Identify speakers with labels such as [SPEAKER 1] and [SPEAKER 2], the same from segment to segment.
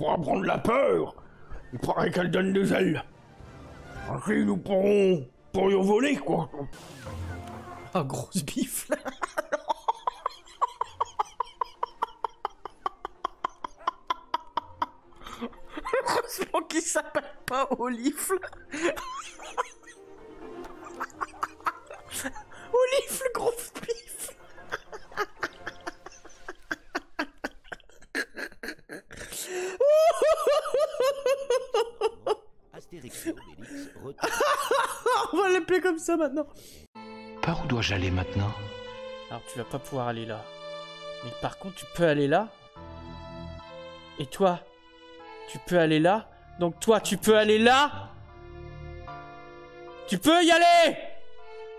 [SPEAKER 1] pourra prendre la peur. Il paraît qu'elle donne des ailes. Après nous pourrons, pourrions voler, quoi. Ah, grosse bifle. Heureusement qu'il s'appelle pas Olifle. Olifle, grosse bifle. On va l'appeler comme ça maintenant
[SPEAKER 2] Par où dois-je aller maintenant
[SPEAKER 1] Alors tu vas pas pouvoir aller là. Mais par contre tu peux aller là. Et toi Tu peux aller là Donc toi tu peux aller là Tu peux y aller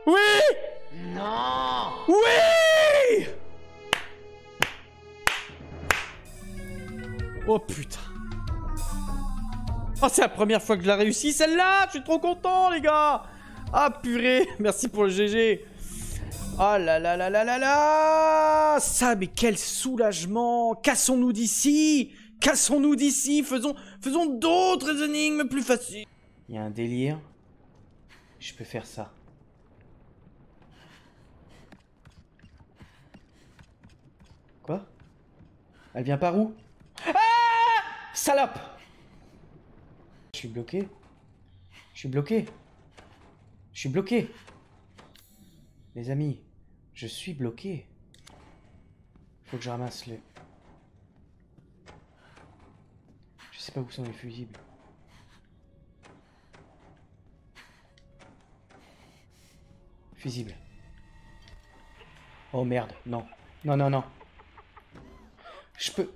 [SPEAKER 1] Oui Non Oui Oh putain Oh, c'est la première fois que je la réussis, celle-là Je suis trop content, les gars Ah, purée Merci pour le GG Oh ah, là là là là là là Ça, mais quel soulagement Cassons-nous d'ici Cassons-nous d'ici Faisons, faisons d'autres énigmes plus faciles
[SPEAKER 2] Il y a un délire. Je peux faire ça. Quoi Elle vient par où Ah Salope suis bloqué. Je suis bloqué. Je suis bloqué. Les amis, je suis bloqué. Faut que je ramasse les... Je sais pas où sont les fusibles. Fusibles. Oh merde, non. Non, non, non.
[SPEAKER 1] Je peux...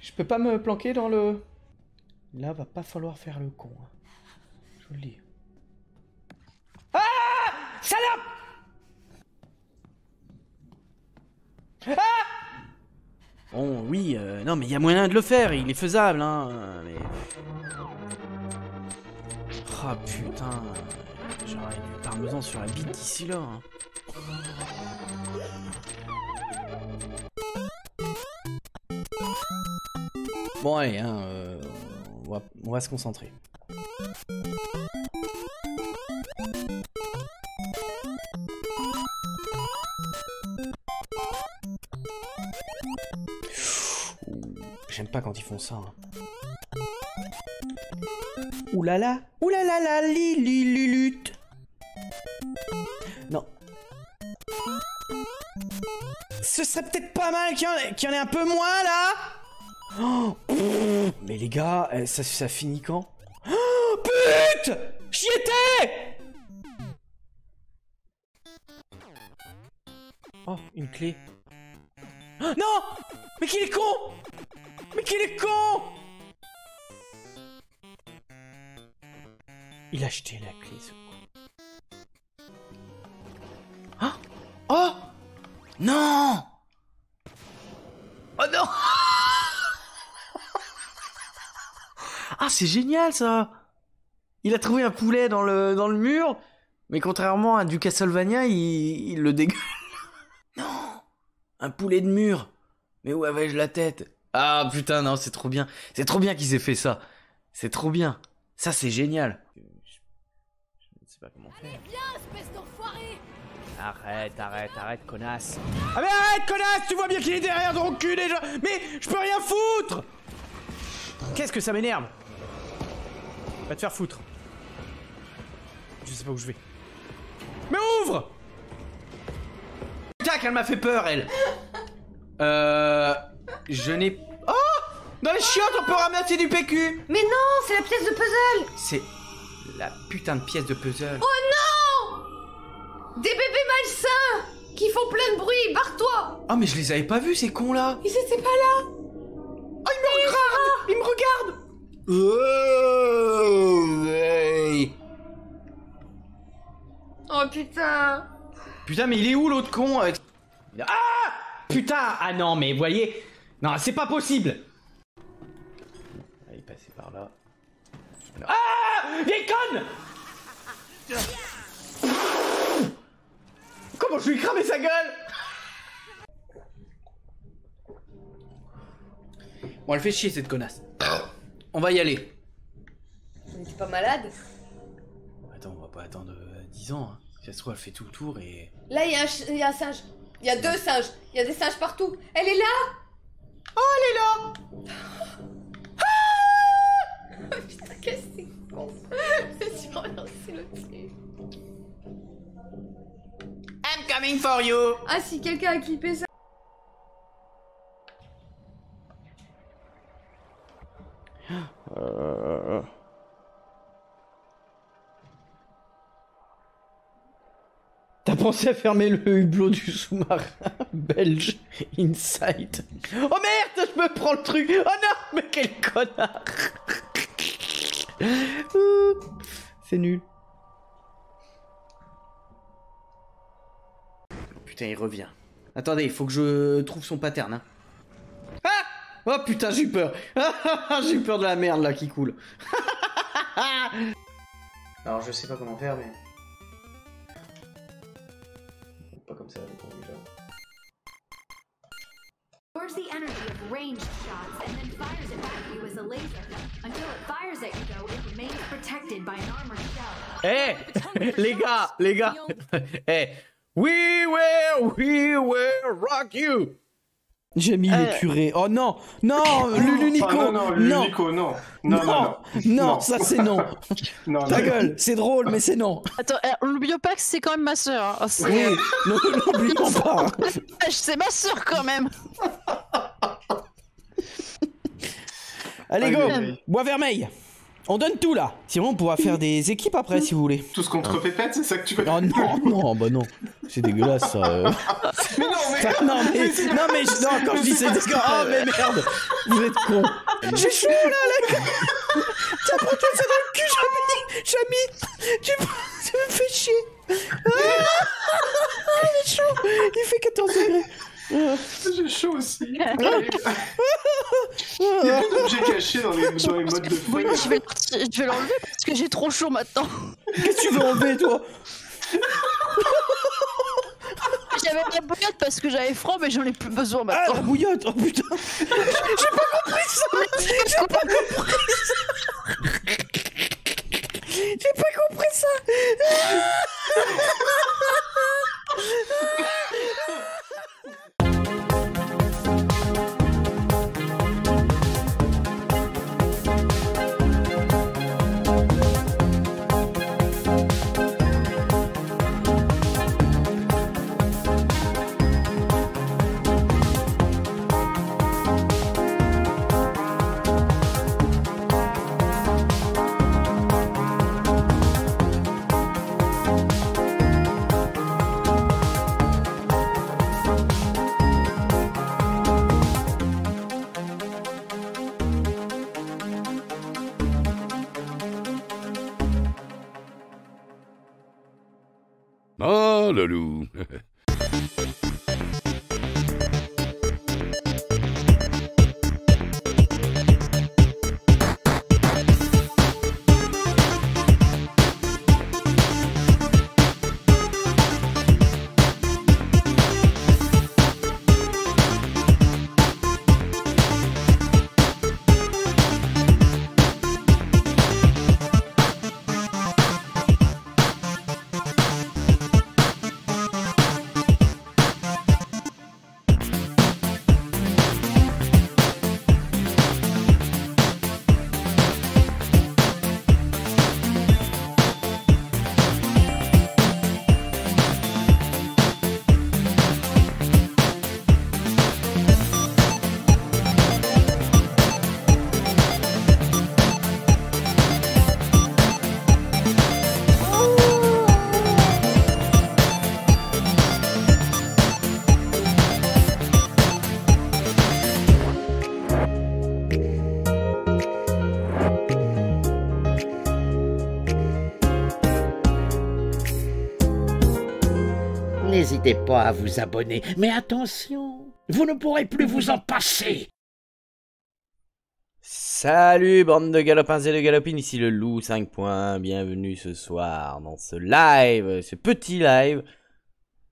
[SPEAKER 1] Je peux pas me planquer dans le... Là, va pas falloir faire le con. Hein. Je vous le dis. Ah Salope
[SPEAKER 2] Ah Bon, oui, euh, non, mais il y a moyen de le faire, il est faisable, hein, mais... Ah putain, j'aurais du parmesan sur la bite d'ici là. Hein. Bon allez, hein, euh, on va se concentrer. J'aime pas quand ils font ça. Hein.
[SPEAKER 1] Oulala Oulala la li li li lutte Non. Ce serait peut-être pas mal qu'il y, en ait un peu moins là
[SPEAKER 2] mais les gars, eh, ça, ça finit quand oh,
[SPEAKER 1] J'y étais Oh, une clé. non Mais qu'il est con Mais qu'il est con Il a acheté la clé, ce con.
[SPEAKER 2] Ah Oh Non Oh non Ah, c'est génial ça Il a trouvé un poulet dans le, dans le mur, mais contrairement à du Castlevania, il, le dégueule. non Un poulet de mur Mais où avais-je la tête Ah putain, non, c'est trop bien. C'est trop bien qu'ils aient fait ça. C'est trop bien. Ça, c'est génial. Je... ne sais pas comment faire. Arrête, arrête, arrête, connasse. Ah mais arrête, connasse Tu vois bien qu'il est derrière ton cul déjà Mais je peux rien
[SPEAKER 1] foutre Qu'est-ce que ça m'énerve Va te faire
[SPEAKER 2] foutre. Je sais pas où je vais. Mais ouvre Putain, elle m'a fait peur, elle Euh... Je n'ai...
[SPEAKER 1] Oh Dans les chiottes, on peut ramasser du PQ Mais non, c'est la pièce de puzzle
[SPEAKER 2] C'est la putain de pièce de puzzle.
[SPEAKER 1] Oh non Des bébés malsains Qui font plein de bruit, barre-toi Ah
[SPEAKER 2] oh, mais je les avais pas vus, ces cons-là
[SPEAKER 1] Ils étaient pas là Oh, ils me regardent Ils me regardent Oh putain
[SPEAKER 2] Putain, mais il est où l'autre con avec... Ah Putain Ah non, mais voyez Non, c'est pas possible Il est passé par là.
[SPEAKER 1] Ah Les Comment je lui cramé sa gueule
[SPEAKER 2] Bon, elle fait chier cette connasse on va y aller. Mais t'es pas malade Attends, on va pas attendre 10 euh, ans. Hein. Si ça se elle fait tout le tour et. Là, il y, a un il y a singe. Il y a deux singes. Il y a des singes partout. Elle est là Oh,
[SPEAKER 1] elle est là Ah Putain, qu'est-ce que c'est con Je suis le pied. I'm coming for you Ah, si quelqu'un a clippé ça. T'as pensé à fermer le hublot du sous-marin belge Inside. Oh merde, je me prends le truc. Oh non, mais quel connard.
[SPEAKER 2] C'est nul. Putain, il revient. Attendez, il faut que je trouve son pattern. Hein. Oh putain, j'ai peur. j'ai peur de la merde là qui coule. Alors je sais pas comment faire, mais. Pas comme ça, dépend déjà.
[SPEAKER 1] Stores the energy of ranged shots and then fires it back at you as a laser. Until it fires at you, though, it remains protected by an armored shell. Eh hey Les gars Les gars Eh hey. We will, we will rock you j'ai mis les euh. curés. Oh non, non, l'unico. non, non, non, non, non, ça c'est non. Ta gueule, c'est drôle, mais c'est non. Attends, eh, n'oublie pas c'est quand même ma sœur. Hein. Oui, n'oublions pas. Eh, c'est ma soeur quand même. Allez go, bois vermeil. On donne tout là. Sinon,
[SPEAKER 2] on pourra faire des équipes après si vous voulez. Tout Tous contre ah. Pépette, c'est ça que tu veux Oh non, non, bah non. C'est dégueulasse ça. Euh.
[SPEAKER 1] Mais non, mais. non, mais, non, mais, je- non, quand je dis c'est dégueulasse. Oh, mais merde. Vous êtes con. J'ai chaud là, la gars. T'as pris ton ça dans le cul, Jamie. Jamie, tu me fais chier. Ah, il chaud. Il fait 14 degrés. J'ai chaud aussi. Il y a plus d'objets cachés dans les, dans les modes de fouet. je vais, je vais l'enlever parce que j'ai trop chaud maintenant. Qu'est-ce que tu veux enlever, toi J'avais la bouillotte parce que j'avais froid, mais j'en ai plus besoin maintenant. Ah, la bouillotte Oh putain J'ai pas compris ça J'ai pas compris ça J'ai pas compris ça le loup.
[SPEAKER 2] pas à vous abonner. Mais attention, vous ne pourrez plus vous en passer. Salut bande de galopins et de galopines, ici le loup 5 points, bienvenue ce soir dans ce live, ce petit live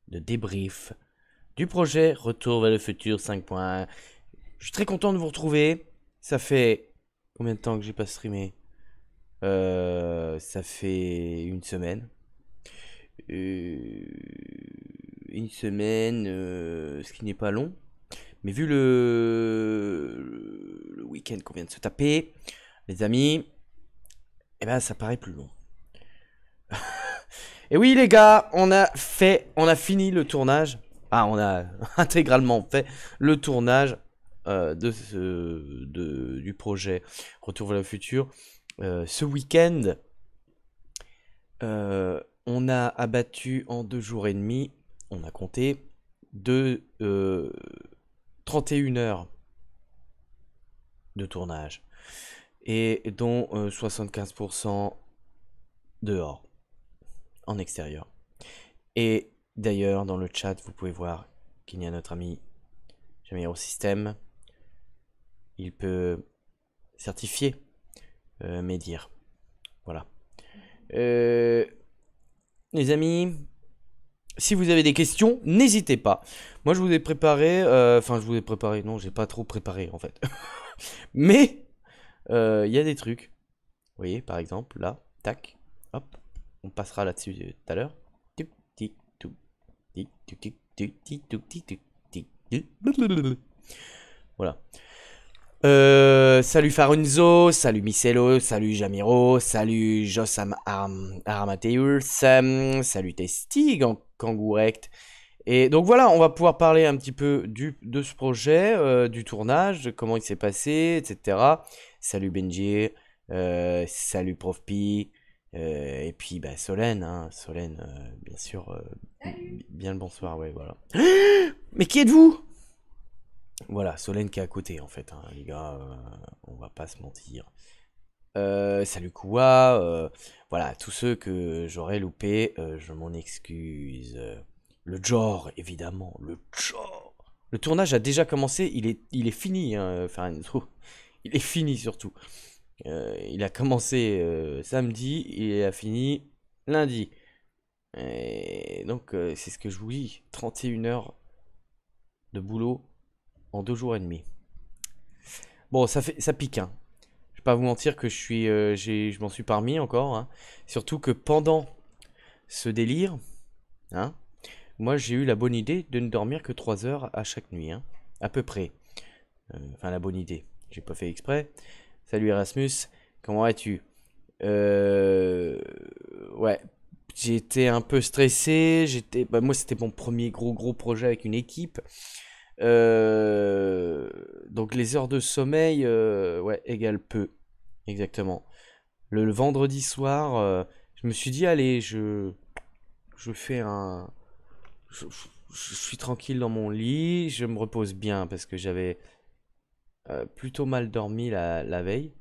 [SPEAKER 2] de débrief du projet Retour vers le futur 5 points. Je suis très content de vous retrouver, ça fait combien de temps que j'ai pas streamé euh, Ça fait une semaine. Euh, une semaine, euh, ce qui n'est pas long. Mais vu le, week-end qu'on vient de se taper, les amis, eh ben ça paraît plus long. Et oui les gars, on a fait, on a fini le tournage. Ah, on a intégralement fait le tournage euh, de ce, du projet Retour vers le futur. Euh, ce week-end, on a abattu en deux jours et demi on a compté de 31 euh, heures de tournage et dont 75% euh, dehors, en extérieur. Et d'ailleurs, dans le chat, vous pouvez voir qu'il y a notre ami au Système. Il peut certifier euh, mes dires. Voilà. Euh, les amis, si vous avez des questions, n'hésitez pas. Moi, je vous ai préparé, enfin, je vous ai préparé, non, j'ai pas trop préparé en fait. Mais il y a des trucs. Vous voyez, par exemple, là, tac, hop, on passera là-dessus tout à l'heure. Voilà. Euh, salut Farunzo, salut Micello, salut Jamiro, salut Josam Aram, Sam, salut Testig en Kangourect. Et donc voilà, on va pouvoir parler un petit peu du, de ce projet, euh, du tournage, de comment il s'est passé, etc. Salut Benji, euh, salut Prof P, et puis bah, Solène, hein. Solène, bien sûr, bien le bonsoir, ouais, voilà.
[SPEAKER 1] Mais qui êtes-vous
[SPEAKER 2] voilà, Solène qui est à côté en fait, hein, les gars, euh, on va pas se mentir. Euh, salut Koua, euh, voilà, tous ceux que j'aurais loupé, je m'en excuse. Le genre, évidemment, le Jor. Le tournage a déjà commencé, il est, il est fini, hein, Il est fini surtout. il a commencé samedi, il a fini lundi. donc, c'est ce que je vous dis, 31 heures de boulot en deux jours et demi. Bon, ça, fait, ça pique. Hein. Je vais pas vous mentir que je, suis, euh, j'ai je m'en suis parmi encore. Hein. Surtout que pendant ce délire, hein, moi j'ai eu la bonne idée de ne dormir que trois heures à chaque nuit. Hein, à peu près. Euh, enfin, la bonne idée. J'ai pas fait exprès. Salut Erasmus, comment vas-tu euh, Ouais, j'étais un peu stressé. J'étais, bah, moi, c'était mon premier gros gros projet avec une équipe. Euh, donc les heures de sommeil, euh, ouais, égale peu. Exactement. Le, vendredi soir, euh, je me suis dit, allez, je, je fais un... Je, suis tranquille dans mon lit, je me repose bien parce que j'avais plutôt mal dormi la, veille.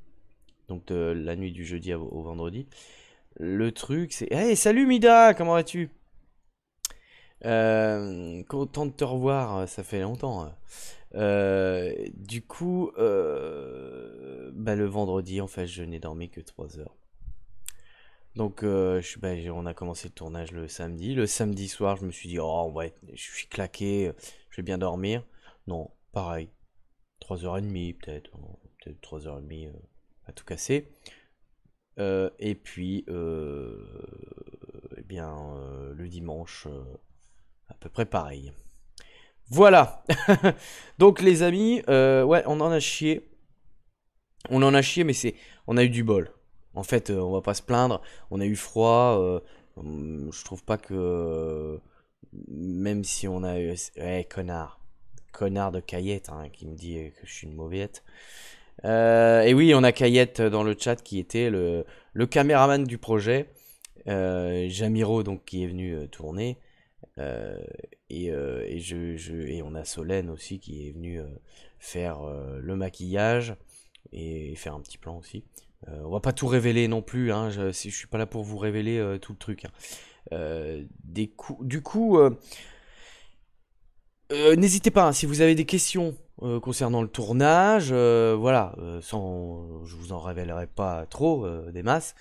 [SPEAKER 2] Donc de la nuit du jeudi au, vendredi. Le truc, c'est... Hey, salut Mida, comment vas-tu euh, content de te revoir, ça fait longtemps. Hein. Euh, du coup, euh, bah, le vendredi, en fait, je n'ai dormi que 3 heures. Donc, je, bah, on a commencé le tournage le samedi. Le samedi soir, je me suis dit, oh, ouais, je suis claqué, je vais bien dormir. Non, pareil, 3h30 peut-être, hein, peut-être 3h30 à tout casser. et puis, eh bien, le dimanche, à peu près pareil. Voilà. Donc les amis, euh, ouais, on en a chié. On en a chié, mais c'est, on a eu du bol. En fait, euh, on va pas se plaindre. On a eu froid. Euh, hum, je trouve pas que, même si on a eu, Eh, connard, connard de Caillette, hein, qui me dit que je suis une mauviette. et oui, on a Caillette dans le chat qui était le, le caméraman du projet. Jamiro donc qui est venu tourner. Euh, euh, et, je, je, et, on a Solène aussi qui est venu euh, faire le maquillage et faire un petit plan aussi. on va pas tout révéler non plus, hein, je, suis pas là pour vous révéler tout le truc. Hein. des du coup, n'hésitez pas, hein, si vous avez des questions concernant le tournage, voilà, sans, je vous en révélerai pas trop des masses.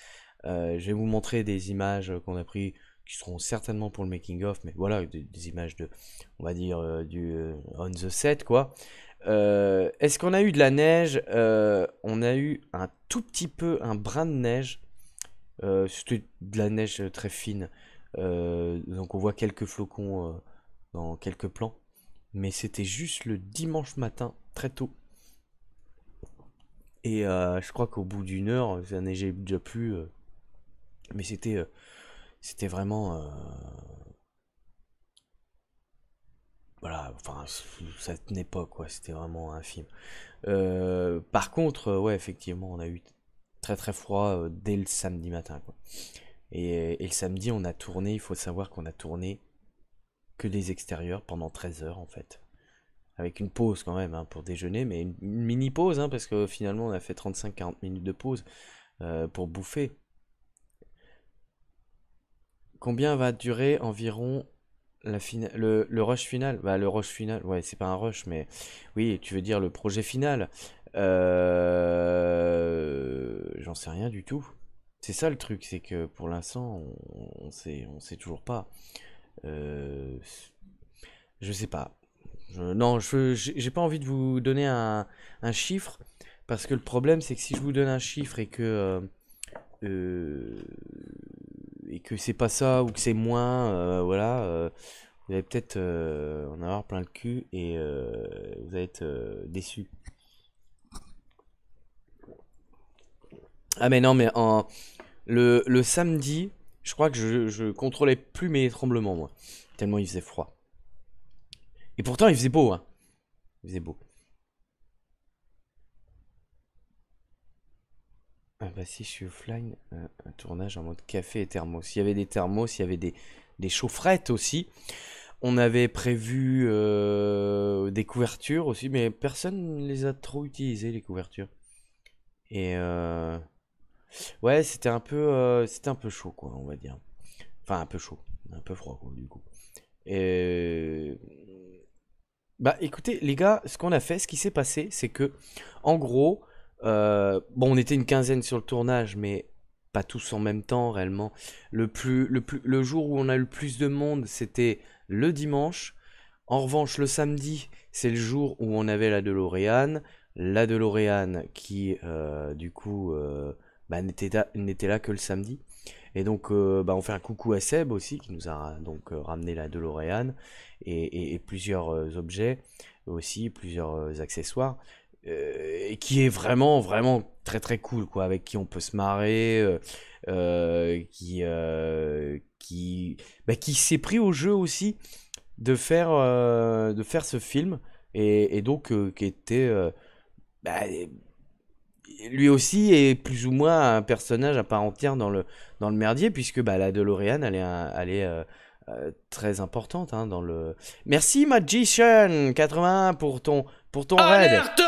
[SPEAKER 2] je vais vous montrer des images qu'on a pris seront certainement pour le making of, mais voilà, des, images de, on va dire, euh, du euh, on the set, quoi. Euh, est-ce qu'on a eu de la neige On a eu un tout petit peu, un brin de neige, c'était de la neige très fine. donc on voit quelques flocons dans quelques plans, mais c'était juste le dimanche matin, très tôt. Et je crois qu'au bout d'une heure, ça neigeait déjà plus, mais c'était c'était vraiment. Euh, voilà, enfin, cette époque. quoi. C'était vraiment un film. Euh, par contre, euh, ouais, effectivement, on a eu très très froid dès le samedi matin, Et, le samedi, on a tourné, il faut savoir qu'on a tourné que des extérieurs pendant 13 heures, en fait avec une pause quand même hein, pour déjeuner, mais une, mini pause, hein, parce que finalement on a fait 35-40 minutes de pause pour bouffer. Combien va durer environ le, rush final Bah le rush final, ouais c'est pas un rush mais oui tu veux dire le projet final. Euh, j'en sais rien du tout. C'est ça le truc, c'est que pour l'instant on, sait, on sait toujours pas. Euh... Je sais pas. non, je j'ai pas envie de vous donner un, chiffre parce que le problème c'est que si je vous donne un chiffre et que euh... euh que c'est pas ça ou que c'est moins, euh, voilà, euh, vous allez peut-être euh, en avoir plein le cul et vous allez être déçu. Ah mais non mais en... le, samedi, je crois que je, je contrôlais plus mes tremblements moi, tellement il faisait froid. Et pourtant il faisait beau hein. Il faisait beau. Ah bah si je suis offline, euh, un tournage en mode café et thermos. S'il y avait des thermos, s'il y avait des, des chaufferettes aussi. On avait prévu euh, des couvertures aussi, mais personne ne les a trop utilisées, les couvertures. Et euh, ouais, c'était un peu, un peu chaud, quoi, on va dire. Enfin, un peu chaud, un peu froid, quoi, du coup. Et... Bah écoutez, les gars, ce qu'on a fait, ce qui s'est passé, c'est que, en gros, euh, bon, on était une quinzaine sur le tournage, mais pas tous en même temps réellement. Le, plus, le, jour où on a eu le plus de monde, c'était le dimanche. En revanche, le samedi, c'est le jour où on avait la DeLorean. La DeLorean qui, euh, du coup, euh, bah, n'était, là, que le samedi. Et donc, bah, on fait un coucou à Seb aussi, qui nous a donc ramené la DeLorean et plusieurs objets aussi, plusieurs accessoires. Euh, et qui est vraiment, vraiment très très cool, quoi, avec qui on peut se marrer, euh, euh, qui, qui, bah, qui s'est pris au jeu aussi de faire, de faire ce film, et, donc qui était. Bah, lui aussi est plus ou moins un personnage à part entière dans le, dans le merdier, puisque bah, la DeLorean, elle est, elle euh, très importante hein, dans le. Merci Magician 81 pour ton pour ton raid. Alerte raid.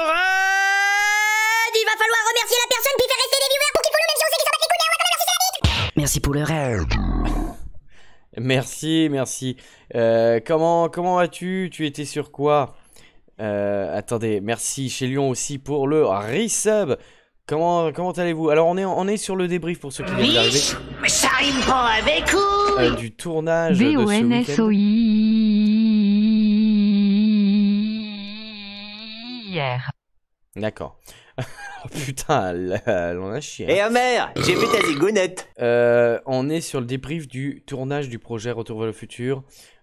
[SPEAKER 1] Il va falloir remercier la personne puis faire rester les viewers pour qu'ils
[SPEAKER 2] follow même si on sait qu'ils sont pas les couilles. Merci pour le raid. merci, merci. Euh, comment comment vas-tu Tu étais sur quoi euh, Attendez, merci chez Lyon aussi pour le resub. Comment, comment allez-vous Alors on est, on est sur le débrief pour ceux qui viennent d'arriver.
[SPEAKER 1] Mais ça pas avec vous euh,
[SPEAKER 2] Du tournage de ce D'accord. Oh, putain, on a chié. Et hein. eh, Homer, j'ai vu ta zigounette. Euh, on est sur le débrief du tournage du projet Retour vers le futur.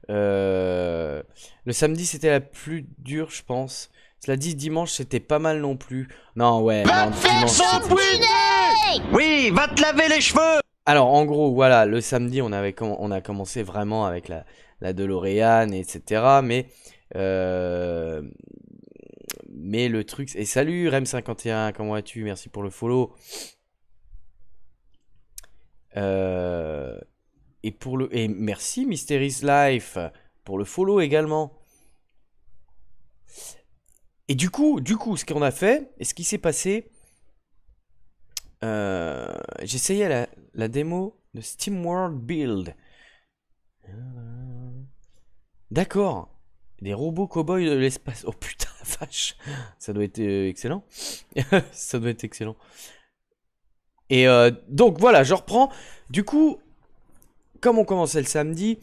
[SPEAKER 2] Euh, le samedi, c'était la plus dure, je pense. Cela dit, dimanche, c'était pas mal non plus. Non, ouais, dimanche, Oui, va te laver les cheveux Alors, en gros, voilà, le samedi, on, avait on a commencé vraiment avec la, la DeLorean, etc. Mais... Euh, mais le truc... Et salut, Rem51, comment vas-tu Merci pour le follow. Euh, et pour le... Et merci, Mysteries Life, pour le follow également. Et du coup, du coup, ce qu'on a fait, et ce qui s'est passé, euh, j'essayais la, démo de Steam World Build. D'accord. Des robots cow-boys de l'espace. Oh putain vache. Ça doit être euh, excellent. Ça doit être excellent. Et euh, donc voilà, je reprends. Du coup, comme on commençait le samedi,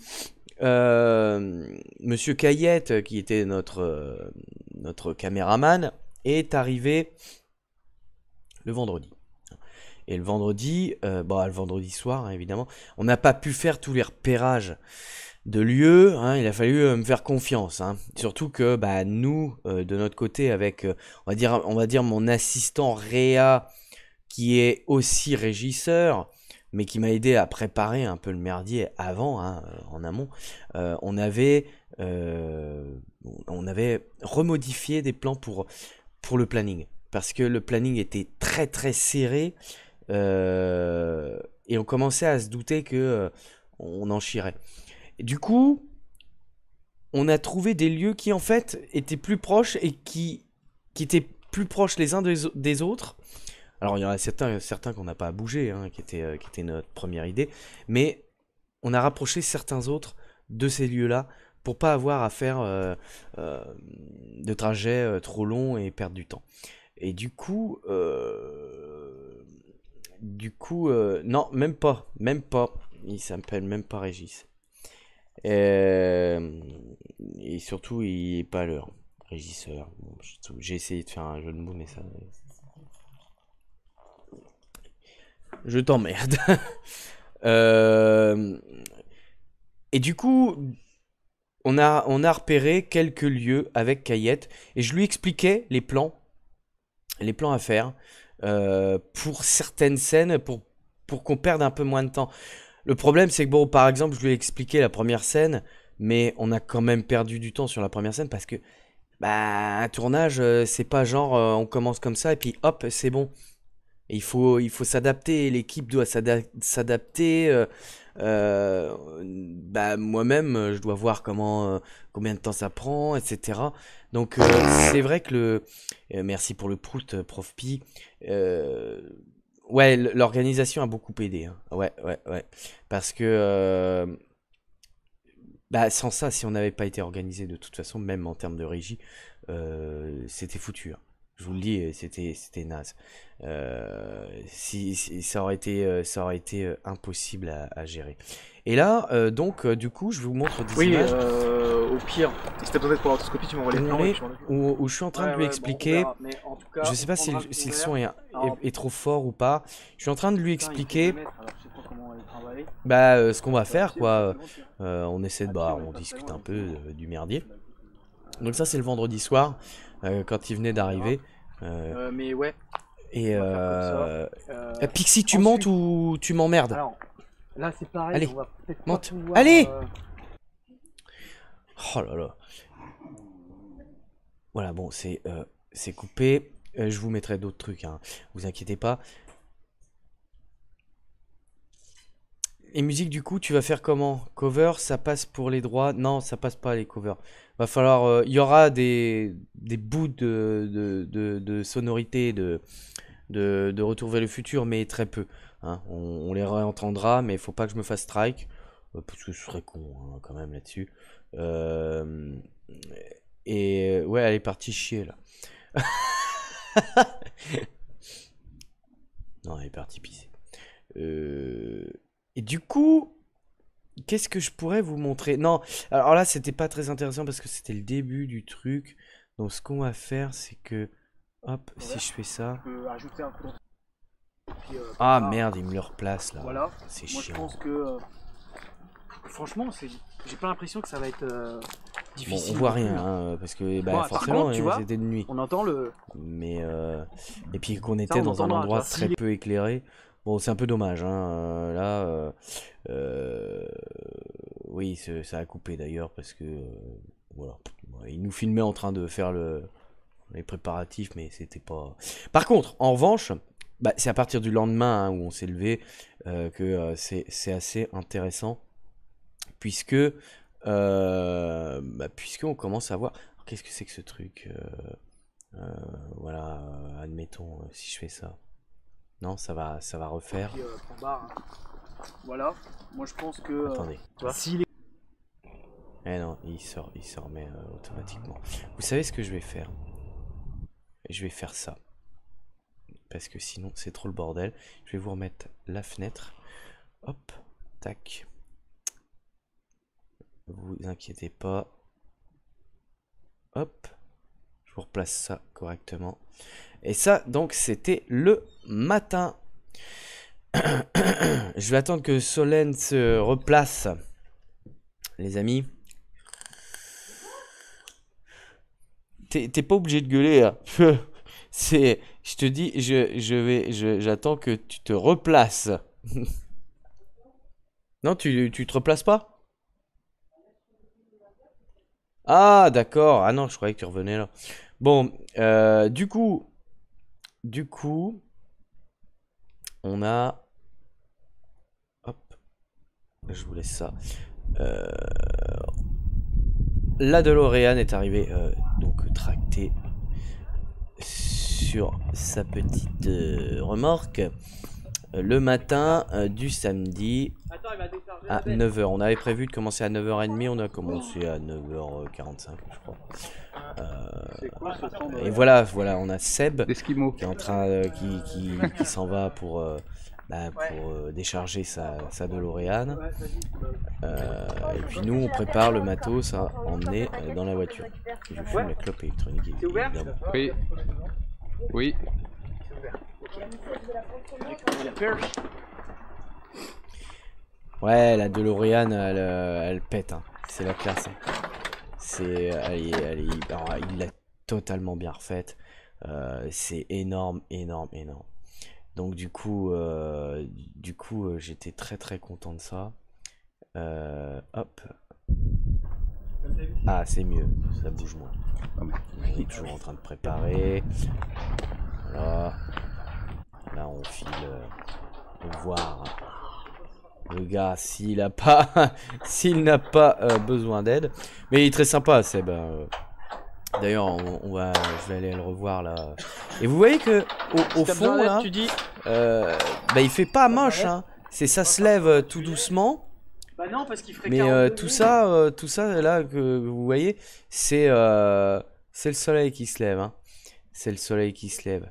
[SPEAKER 2] euh, Monsieur Caillette, qui était notre, euh, notre caméraman, est arrivé le vendredi. Et le vendredi, euh, bon, bah, le vendredi soir, hein, évidemment, on n'a pas pu faire tous les repérages de lieux. Hein, il a fallu me faire confiance. Hein. Surtout que bah, nous, de notre côté, avec, on, va dire, on va dire mon assistant Réa, qui est aussi régisseur, mais qui m'a aidé à préparer un peu le merdier avant, hein, euh, en amont, euh, on, avait, euh, on avait remodifié des plans pour, pour le planning. Parce que le planning était très très serré et on commençait à se douter que on en chirait. du coup, on a trouvé des lieux qui en fait étaient plus proches et qui, qui étaient plus proches les uns des autres alors il y en a certains, certains qu'on n'a pas à bouger, hein, qui, était, euh, notre première idée, mais on a rapproché certains autres de ces lieux-là pour pas avoir à faire euh, euh, de trajets trop longs et perdre du temps. Et du coup, du coup, non, même pas, même pas. Il s'appelle même pas Régis. Et, surtout, il est pas l'heure. Régisseur. J'ai essayé de faire un jeu de mots, mais ça, je t'emmerde. Euh, et du coup, on a, on a repéré quelques lieux avec Kayette et je lui expliquais les plans, les plans à faire euh, pour certaines scènes, pour, pour qu'on perde un peu moins de temps. Le problème, c'est que, bon, par exemple, je lui ai expliqué la première scène, mais on a quand même perdu du temps sur la première scène parce que, bah, un tournage, euh, c'est pas genre, on commence comme ça et puis hop, c'est bon il faut, il faut s'adapter, l'équipe doit s'adapter. Euh, euh, bah, moi-même, je dois voir comment, euh, combien de temps ça prend, etc. Donc c'est vrai que le... merci pour le prout, prof Pi. ouais, l'organisation a beaucoup aidé. Hein. Ouais, ouais, ouais. Parce que... Bah, sans ça, si on n'avait pas été organisé de toute façon, même en termes de régie, c'était foutu. Hein. Je vous le dis, euh, c'était c'était naze. Euh, si, ça aurait été euh, ça aurait été impossible à, gérer. Et là, donc, du coup, je vous montre des oui,
[SPEAKER 1] au pire, c'était peut être pour l'orthoscopie, tu m'envoies les plans.
[SPEAKER 2] où, je suis en train de lui expliquer. je sais pas si, le, son ah, est, trop fort ou pas. Je suis en train de lui expliquer. Bah, ce qu'on va bah, faire, quoi. on essaie de, ah, bah, on discute un peu du merdier. Donc ça, c'est le vendredi soir. Euh, quand il venait d'arriver. Euh, euh, mais ouais. Et Pixie, tu montes ou tu m'emmerdes
[SPEAKER 1] là c'est pareil. Allez, monte. Allez.
[SPEAKER 2] Oh là là. Voilà, bon, c'est C'est coupé. je vous mettrai d'autres trucs, hein. vous inquiétez pas. Et musique, du coup, tu vas faire comment Cover, ça passe pour les droits Non, ça passe pas les covers. Va falloir. Il euh, y aura des, bouts de, de, de, sonorité de, de, de, Retour vers le futur, mais très peu. Hein. On, les réentendra, mais il faut pas que je me fasse strike. Euh, parce que je serais con hein, quand même là-dessus. Euh, et ouais, elle est partie chier là. non, elle est partie pisser. Euh. Et du coup, qu'est-ce que je pourrais vous montrer Non, alors là, c'était pas très intéressant parce que c'était le début du truc. Donc, ce qu'on va faire, c'est que. Hop, si je fais ça.
[SPEAKER 1] Euh, ah
[SPEAKER 2] merde, il me leur place, là. Voilà.
[SPEAKER 1] C'est chiant. Je pense que. Euh, franchement, j'ai pas l'impression que ça va être. Euh, difficile. voit rien, hein, parce que bah, forcément, c'était
[SPEAKER 2] de nuit. On entend le. Mais. Et puis qu'on était dans un endroit très peu éclairé. Bon, c'est un peu dommage. Hein. Euh, là, euh, euh, oui, ça a coupé d'ailleurs parce que voilà, il nous filmait en train de faire le, les préparatifs, mais c'était pas. Par contre, en revanche, bah, c'est à partir du lendemain hein, où on s'est levé que c'est assez intéressant puisque bah, puisqu'on commence à voir. Qu'est-ce que c'est que ce truc Voilà, admettons si je fais ça. Non, ça va, ça va refaire.
[SPEAKER 1] Euh, hein. Voilà. Moi, je pense que. Euh, Attendez.
[SPEAKER 2] Eh non, il sort, il se remet euh, automatiquement. Vous savez ce que je vais faire Je vais faire ça. Parce que sinon, c'est trop le bordel. Je vais vous remettre la fenêtre. Hop, tac. Vous inquiétez pas. Hop. Je vous replace ça correctement. Et ça, donc, c'était le matin. Je vais attendre que Solène se replace, les amis. T'es pas obligé de gueuler. Hein. C'est, je te dis, je, vais, j'attends que tu te replaces. non, tu, tu te replaces pas ah, d'accord. Ah non, je croyais que tu revenais là. Bon, euh, du coup, du coup, on a... Hop, je vous laisse ça. Euh, la DeLorean est arrivée, euh, donc tractée sur sa petite euh, remorque. Euh, le matin euh, du samedi à 9h. On avait prévu de commencer à 9h30, on a commencé à 9h45 je crois. Ah. Euh, et voilà, voilà, on a Seb qui est en train qui, s'en va pour, bah, pour décharger sa, sa DeLorean. et puis nous, on prépare le matos à emmener dans la voiture. Je fume la clope électronique. Oui. Oui. Ouais, la DeLorean, elle, euh, elle pète. Hein. C'est la classe. Hein. C'est, ah, il l'a totalement bien refaite. Euh, c'est énorme, énorme, énorme. Donc du coup, euh, du coup, j'étais très très content de ça. hop. Ah, c'est mieux. Ça bouge moins. Ah, est toujours en train de préparer. Là, on file pour euh, voir le gars s'il a pas s'il n'a pas euh, besoin d'aide. Mais il est très sympa, Seb. Hein, euh. D'ailleurs, on, va, je vais aller le revoir là. Et vous voyez que au, fond là, tu bah, il fait pas moche. Hein. C'est ça se lève tout doucement.
[SPEAKER 1] Bah Mais tout ça,
[SPEAKER 2] tout ça là que vous voyez, c'est c'est le soleil qui se lève. Hein. C'est le soleil qui se lève.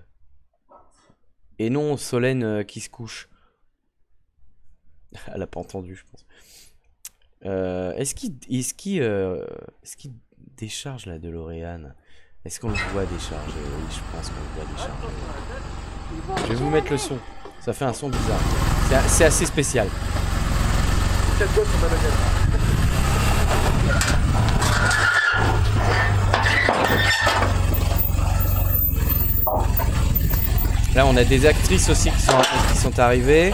[SPEAKER 2] Et non, Solène euh, qui se couche. Elle a pas entendu, je pense. Euh, est-ce qu'il est euh, décharge la DeLorean Est-ce qu'on le voit décharger Oui, je pense qu'on le voit décharger. Je vais vous mettre le son. Ça fait un son bizarre. C'est assez spécial. Là, on a des actrices aussi qui sont, arrivées.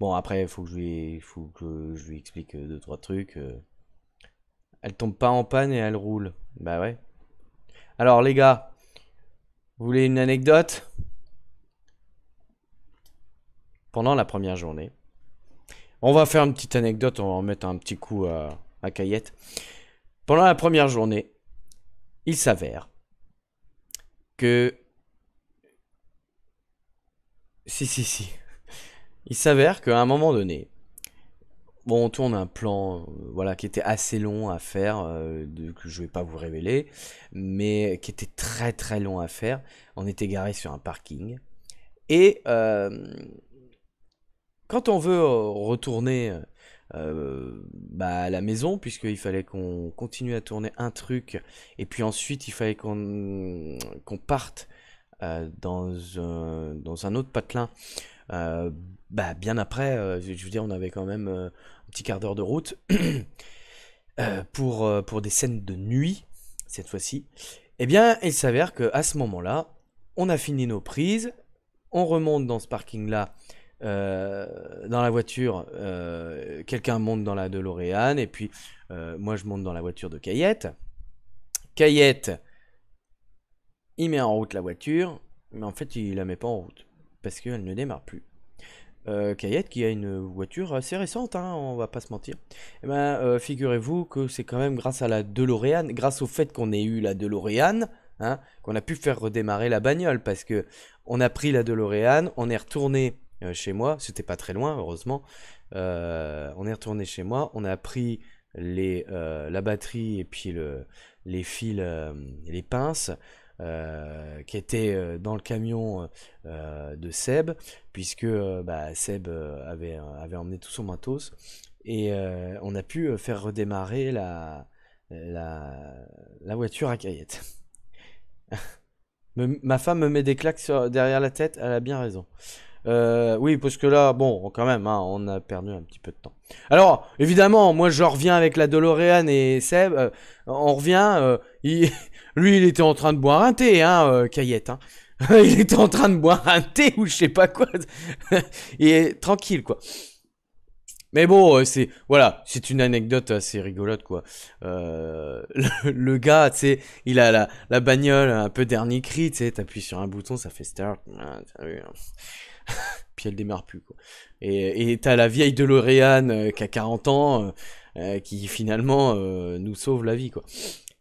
[SPEAKER 2] bon, après, il faut que je lui, faut que je lui explique euh, deux trois trucs. Euh. Elle tombe pas en panne et elle roule. Bah ouais. Alors les gars, vous voulez une anecdote Pendant la première journée, on va faire une petite anecdote, on va en mettre un petit coup à, à Cayette. Pendant la première journée, il s'avère que... Si, si, si. Il s'avère qu'à un moment donné, Bon, on tourne un plan euh, voilà, qui était assez long à faire, euh, que je ne vais pas vous révéler, mais qui était très très long à faire. On était garé sur un parking. Et euh, quand on veut retourner bah, à la maison, puisqu'il fallait qu'on continue à tourner un truc, et puis ensuite il fallait qu'on parte dans dans, un, autre patelin euh, bah, bien après, euh, je veux dire, on avait quand même euh, un petit quart d'heure de route pour, pour des scènes de nuit, cette fois-ci. Eh bien, il s'avère qu'à ce moment-là, on a fini nos prises, on remonte dans ce parking-là, dans la voiture, quelqu'un monte dans la DeLorean, et puis moi je monte dans la voiture de Caillette Caillette il met en route la voiture, mais en fait, il la met pas en route parce qu'elle ne démarre plus. Euh, qui a une voiture assez récente, hein, on va pas se mentir. Eh ben, euh, figurez-vous que c'est quand même grâce à la DeLorean, grâce au fait qu'on ait eu la DeLorean, hein, qu'on a pu faire redémarrer la bagnole parce que on a pris la DeLorean, on est retourné euh, chez moi, c'était pas très loin heureusement. Euh, on est retourné chez moi, on a pris les, la batterie et puis les fils, les pinces. Euh, qui était euh, dans le camion euh, de Seb, puisque bah, Seb avait, avait emmené tout son matos. Et on a pu faire redémarrer la, la, voiture à Cayette. ma femme me met des claques derrière la tête, elle a bien raison. oui, parce que là, bon, quand même, hein, on a perdu un petit peu de temps. Alors, évidemment, moi je reviens avec la DeLorean et Seb. on revient, il, lui, il était en train de boire un thé, hein, euh, Caillette. Hein. il était en train de boire un thé ou je sais pas quoi. Et tranquille, quoi. Mais bon, euh, c'est voilà, c'est une anecdote assez rigolote quoi. Euh, le, gars, tu sais, il a la, la, bagnole un peu dernier cri, tu sais, t'appuies sur un bouton, ça fait start. Ah, hein. Puis elle démarre plus quoi. Et t'as la vieille de L'Oréane euh, qui a 40 ans qui finalement nous sauve la vie quoi.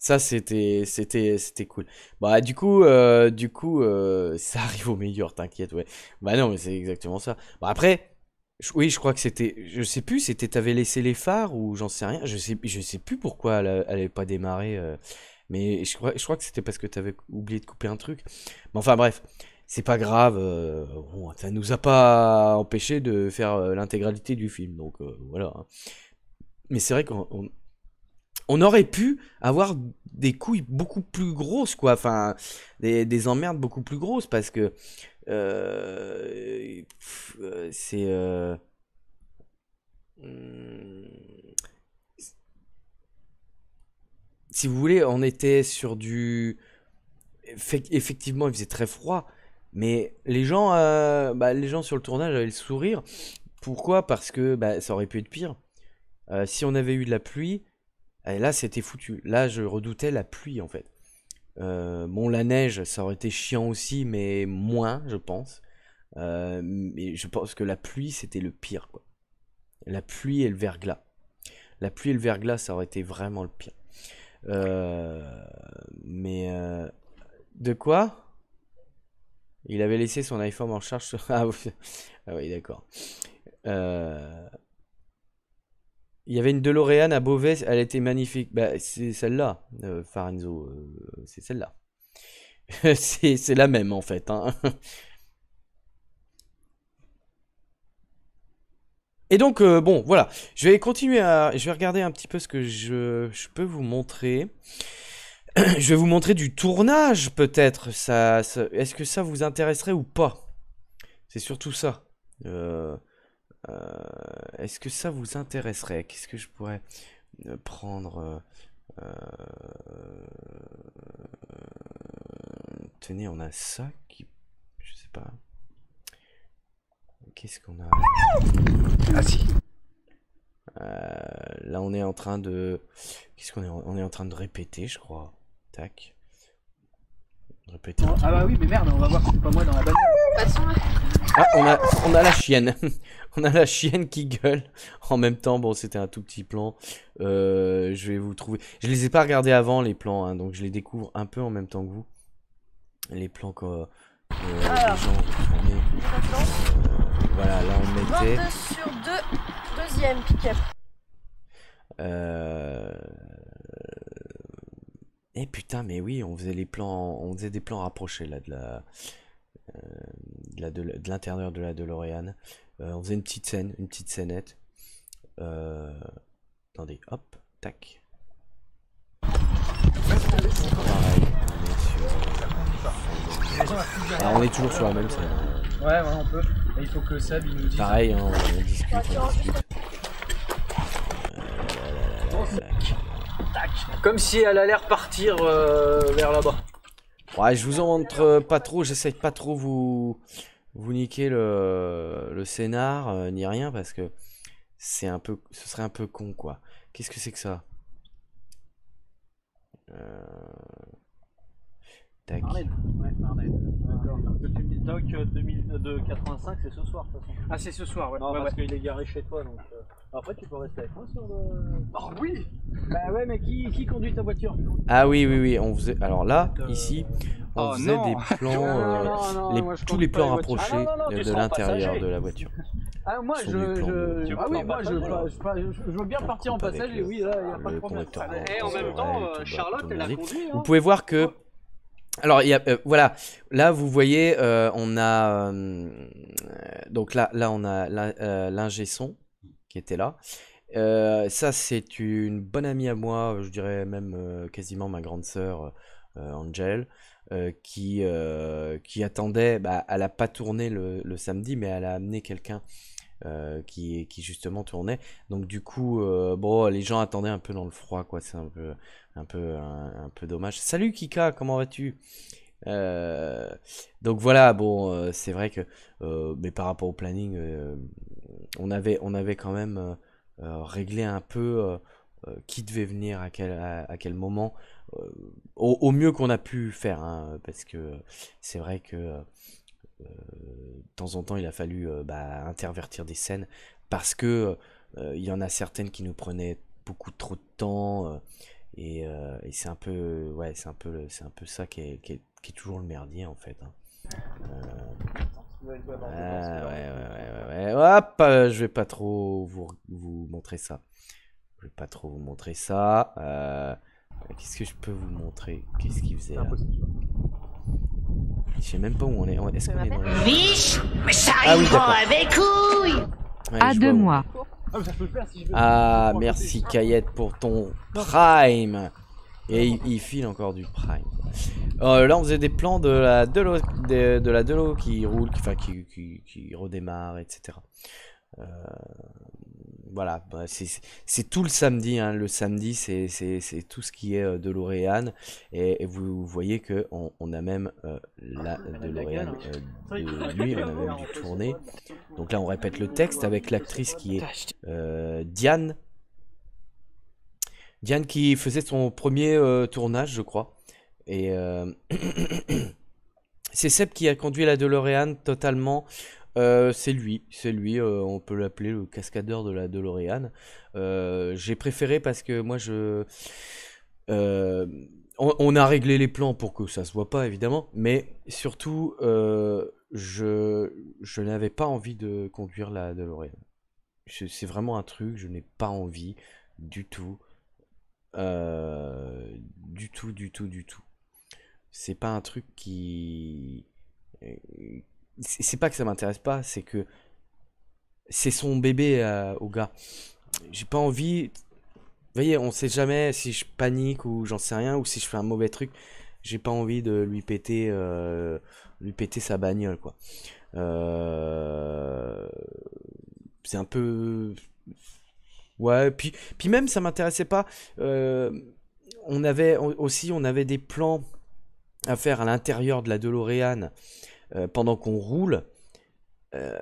[SPEAKER 2] Ça, c'était, c'était, c'était cool. Bah, du coup, euh, du coup, euh, ça arrive au meilleur, t'inquiète, ouais. Bah non, mais c'est exactement ça. Bon bah, après, oui, je crois que c'était, je sais plus, c'était t'avais laissé les phares ou j'en sais rien. Je sais, je sais plus pourquoi elle, n'avait pas démarré. Euh, mais je crois, je crois que c'était parce que t'avais oublié de couper un truc. Mais enfin bref, c'est pas grave. bon, ça nous a pas empêché de faire l'intégralité du film, donc voilà. Hein. Mais c'est vrai qu'on on aurait pu avoir des couilles beaucoup plus grosses, quoi. Enfin, des, emmerdes beaucoup plus grosses parce que euh, euh, c'est. Euh, hmm. si vous voulez, on était sur du. Effectivement, il faisait très froid, mais les gens, bah, les gens sur le tournage avaient le sourire. Pourquoi Parce que bah, ça aurait pu être pire. si on avait eu de la pluie, là, c'était foutu. Là, je redoutais la pluie, en fait. Euh, bon, la neige, ça aurait été chiant aussi, mais moins, je pense. mais euh, je pense que la pluie, c'était le pire, quoi. La pluie et le verglas. La pluie et le verglas, ça aurait été vraiment le pire. Euh, mais de quoi Il avait laissé son iPhone en charge. Ah, ah oui, d'accord. oui il y avait une DeLorean à Beauvais, elle était magnifique. Bah, c'est celle-là, euh, Farenzo, euh, c'est celle-là. c'est la même en fait. Hein. Et donc, euh, bon, voilà. Je vais continuer à... Je vais regarder un petit peu ce que je, peux vous montrer. je vais vous montrer du tournage peut-être. Ça, Est-ce que ça vous intéresserait ou pas C'est surtout ça. Euh... Euh, est-ce que ça vous intéresserait Qu'est-ce que je pourrais euh, prendre euh, Tenez, on a ça qui... Je sais pas. Qu'est-ce qu'on a Ah si là, on est en train de. Qu'est-ce qu'on est On est en train de répéter, je crois. Tac. Répéter. ah bah oui, mais
[SPEAKER 1] merde, on va voir si c'est pas moi dans la base
[SPEAKER 2] ah, on a, la chienne. on a la chienne qui gueule. En même temps, bon, c'était un tout petit plan. Euh, je vais vous trouver. Je les ai pas regardés avant les plans, hein, donc je les découvre un peu en même temps que vous. Les plans que euh, voilà, là on mettait.
[SPEAKER 1] sur deuxième pick-up.
[SPEAKER 2] Euh... Eh putain, mais oui, on faisait les plans, on faisait des plans rapprochés là de la. Euh, de, l'intérieur de la DeLorean. Euh, on faisait une petite scène, une petite scénette. Euh, attendez, hop, tac. on est toujours sur la même scène.
[SPEAKER 1] Ouais, ouais, on peut. il faut que Seb il nous dise. Pareil, hein, on, discute, Comme si elle allait repartir euh, vers là-bas.
[SPEAKER 2] Ouais, je vous en montre pas trop, j'essaye pas trop vous vous niquez le, le scénar euh, ni rien parce que c'est un peu, ce serait un peu con quoi. Qu'est-ce que c'est que ça
[SPEAKER 1] euh... Tac. Marlène. Ouais, Marlène. D'accord. Parce que tu me dis Doc 2000 euh, euh, de 85, c'est ce soir de toute façon. Ah, c'est ce soir, ouais. Non, ouais, parce ouais. qu'il est garé chez toi donc. euh, après, tu peux rester avec moi sur le. Oh oui Bah ouais, mais qui, conduit ta voiture
[SPEAKER 2] Ah oui, oui, oui. On faisait... Alors là, euh, ici, on oh faisait des plans. Euh, tous les plans rapprochés ah de l'intérieur de la voiture.
[SPEAKER 1] Ah, moi, je, Ah, oui, moi bah, je, je, veux bien partir en passage. Et oui, là, il n'y a pas de problème. Et eh, en même temps, euh, Charlotte, elle a conduit. Vous hein. pouvez voir
[SPEAKER 2] que. Alors y a, voilà, là vous voyez, on a donc là là on a l'ingé son était là. Euh, ça, c'est une bonne amie à moi, je dirais même euh, quasiment ma grande soeur euh, Angel, qui, qui attendait. Bah, elle n'a pas tourné le, samedi, mais elle a amené quelqu'un qui, qui justement tournait. Donc du coup, bon, les gens attendaient un peu dans le froid, quoi. C'est un peu, un peu, un peu dommage. Salut Kika, comment vas-tu donc voilà, bon, c'est vrai que, mais par rapport au planning on avait, on avait quand même euh, euh, réglé un peu euh, qui devait venir à quel, à, quel moment, au, mieux qu'on a pu faire, hein, parce que c'est vrai que de temps en temps il a fallu bah, intervertir des scènes parce que il y en a certaines qui nous prenaient beaucoup trop de temps et, c'est un peu ouais c'est un peu c'est un peu ça qui est, toujours le merdier en fait hein. Ouais, ah, ouais, ouais, ouais, ouais. Hop, euh, je vais pas trop vous, montrer ça. Je vais pas trop vous montrer ça. Euh, qu'est-ce que je peux vous montrer Qu'est-ce qu'il faisait là Je sais même pas où on est. Est-ce qu'on est dans ah, oui, avec
[SPEAKER 1] couilles
[SPEAKER 2] À deux mois. Ah, ah merci Kayette pour ton prime et il, file encore du prime. Euh, là, on faisait des plans de la Delo, de, de la Delo qui roule, qui, qui, redémarre, etc. Euh, voilà, bah, c'est tout le samedi. Hein. Le samedi, c'est tout ce qui est euh, de l'Oréane. Et, vous voyez que on, a même la, ah, de hein. de lui, on a même du tourné. Donc là, on répète le texte avec l'actrice qui est Diane Diane qui faisait son premier euh, tournage, je crois. Et euh, c'est Seb qui a conduit la DeLorean totalement. Euh, c'est lui, c'est lui, on peut l'appeler le cascadeur de la DeLorean. J'ai préféré parce que moi je. On, a réglé les plans pour que ça se voit pas évidemment, mais surtout je, je n'avais pas envie de conduire la DeLorean. C'est vraiment un truc, je n'ai pas envie du tout. Euh, du tout, du tout, du tout. C'est pas un truc qui. C'est pas que ça m'intéresse pas, c'est que c'est son bébé euh, au gars. J'ai pas envie. Vous voyez, on sait jamais si je panique ou j'en sais rien ou si je fais un mauvais truc. J'ai pas envie de lui péter, euh, lui péter sa bagnole quoi. C'est un peu Ouais, puis, même ça m'intéressait pas. Euh, on avait aussi on avait des plans à faire à l'intérieur de la DeLorean euh, pendant qu'on roule. Euh,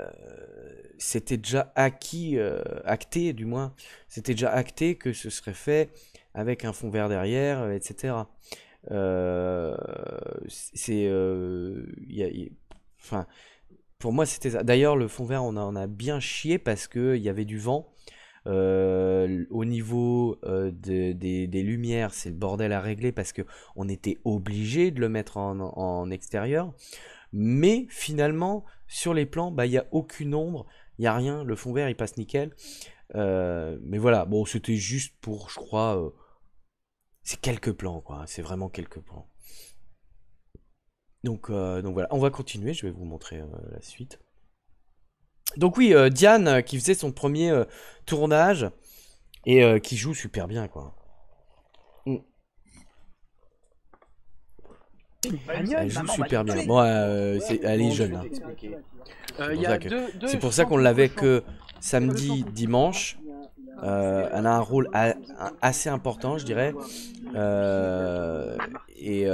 [SPEAKER 2] c'était déjà acquis, acté du moins. C'était déjà acté que ce serait fait avec un fond vert derrière, etc. c'est, enfin, pour moi c'était. D'ailleurs, le fond vert, on en on a bien chié parce que il y avait du vent euh, au niveau euh, des, lumières, c'est le bordel à régler parce que on était obligé de le mettre en, extérieur. Mais finalement, sur les plans, bah, il n'y a aucune ombre, il n'y a rien, le fond vert il passe nickel. Euh, mais voilà, bon, c'était juste pour, je crois, c'est quelques plans, quoi. Hein, c'est vraiment quelques plans. Donc, donc voilà, on va continuer, je vais vous montrer la suite. Donc oui, euh, Diane euh, qui faisait son premier euh, tournage et qui joue super bien quoi. Mm.
[SPEAKER 1] Bah, elle joue bah, super bien. Bon,
[SPEAKER 2] elle est jeune. Hein. C'est pour ça qu'on l'avait que samedi, dimanche. elle a un rôle assez important, je dirais. et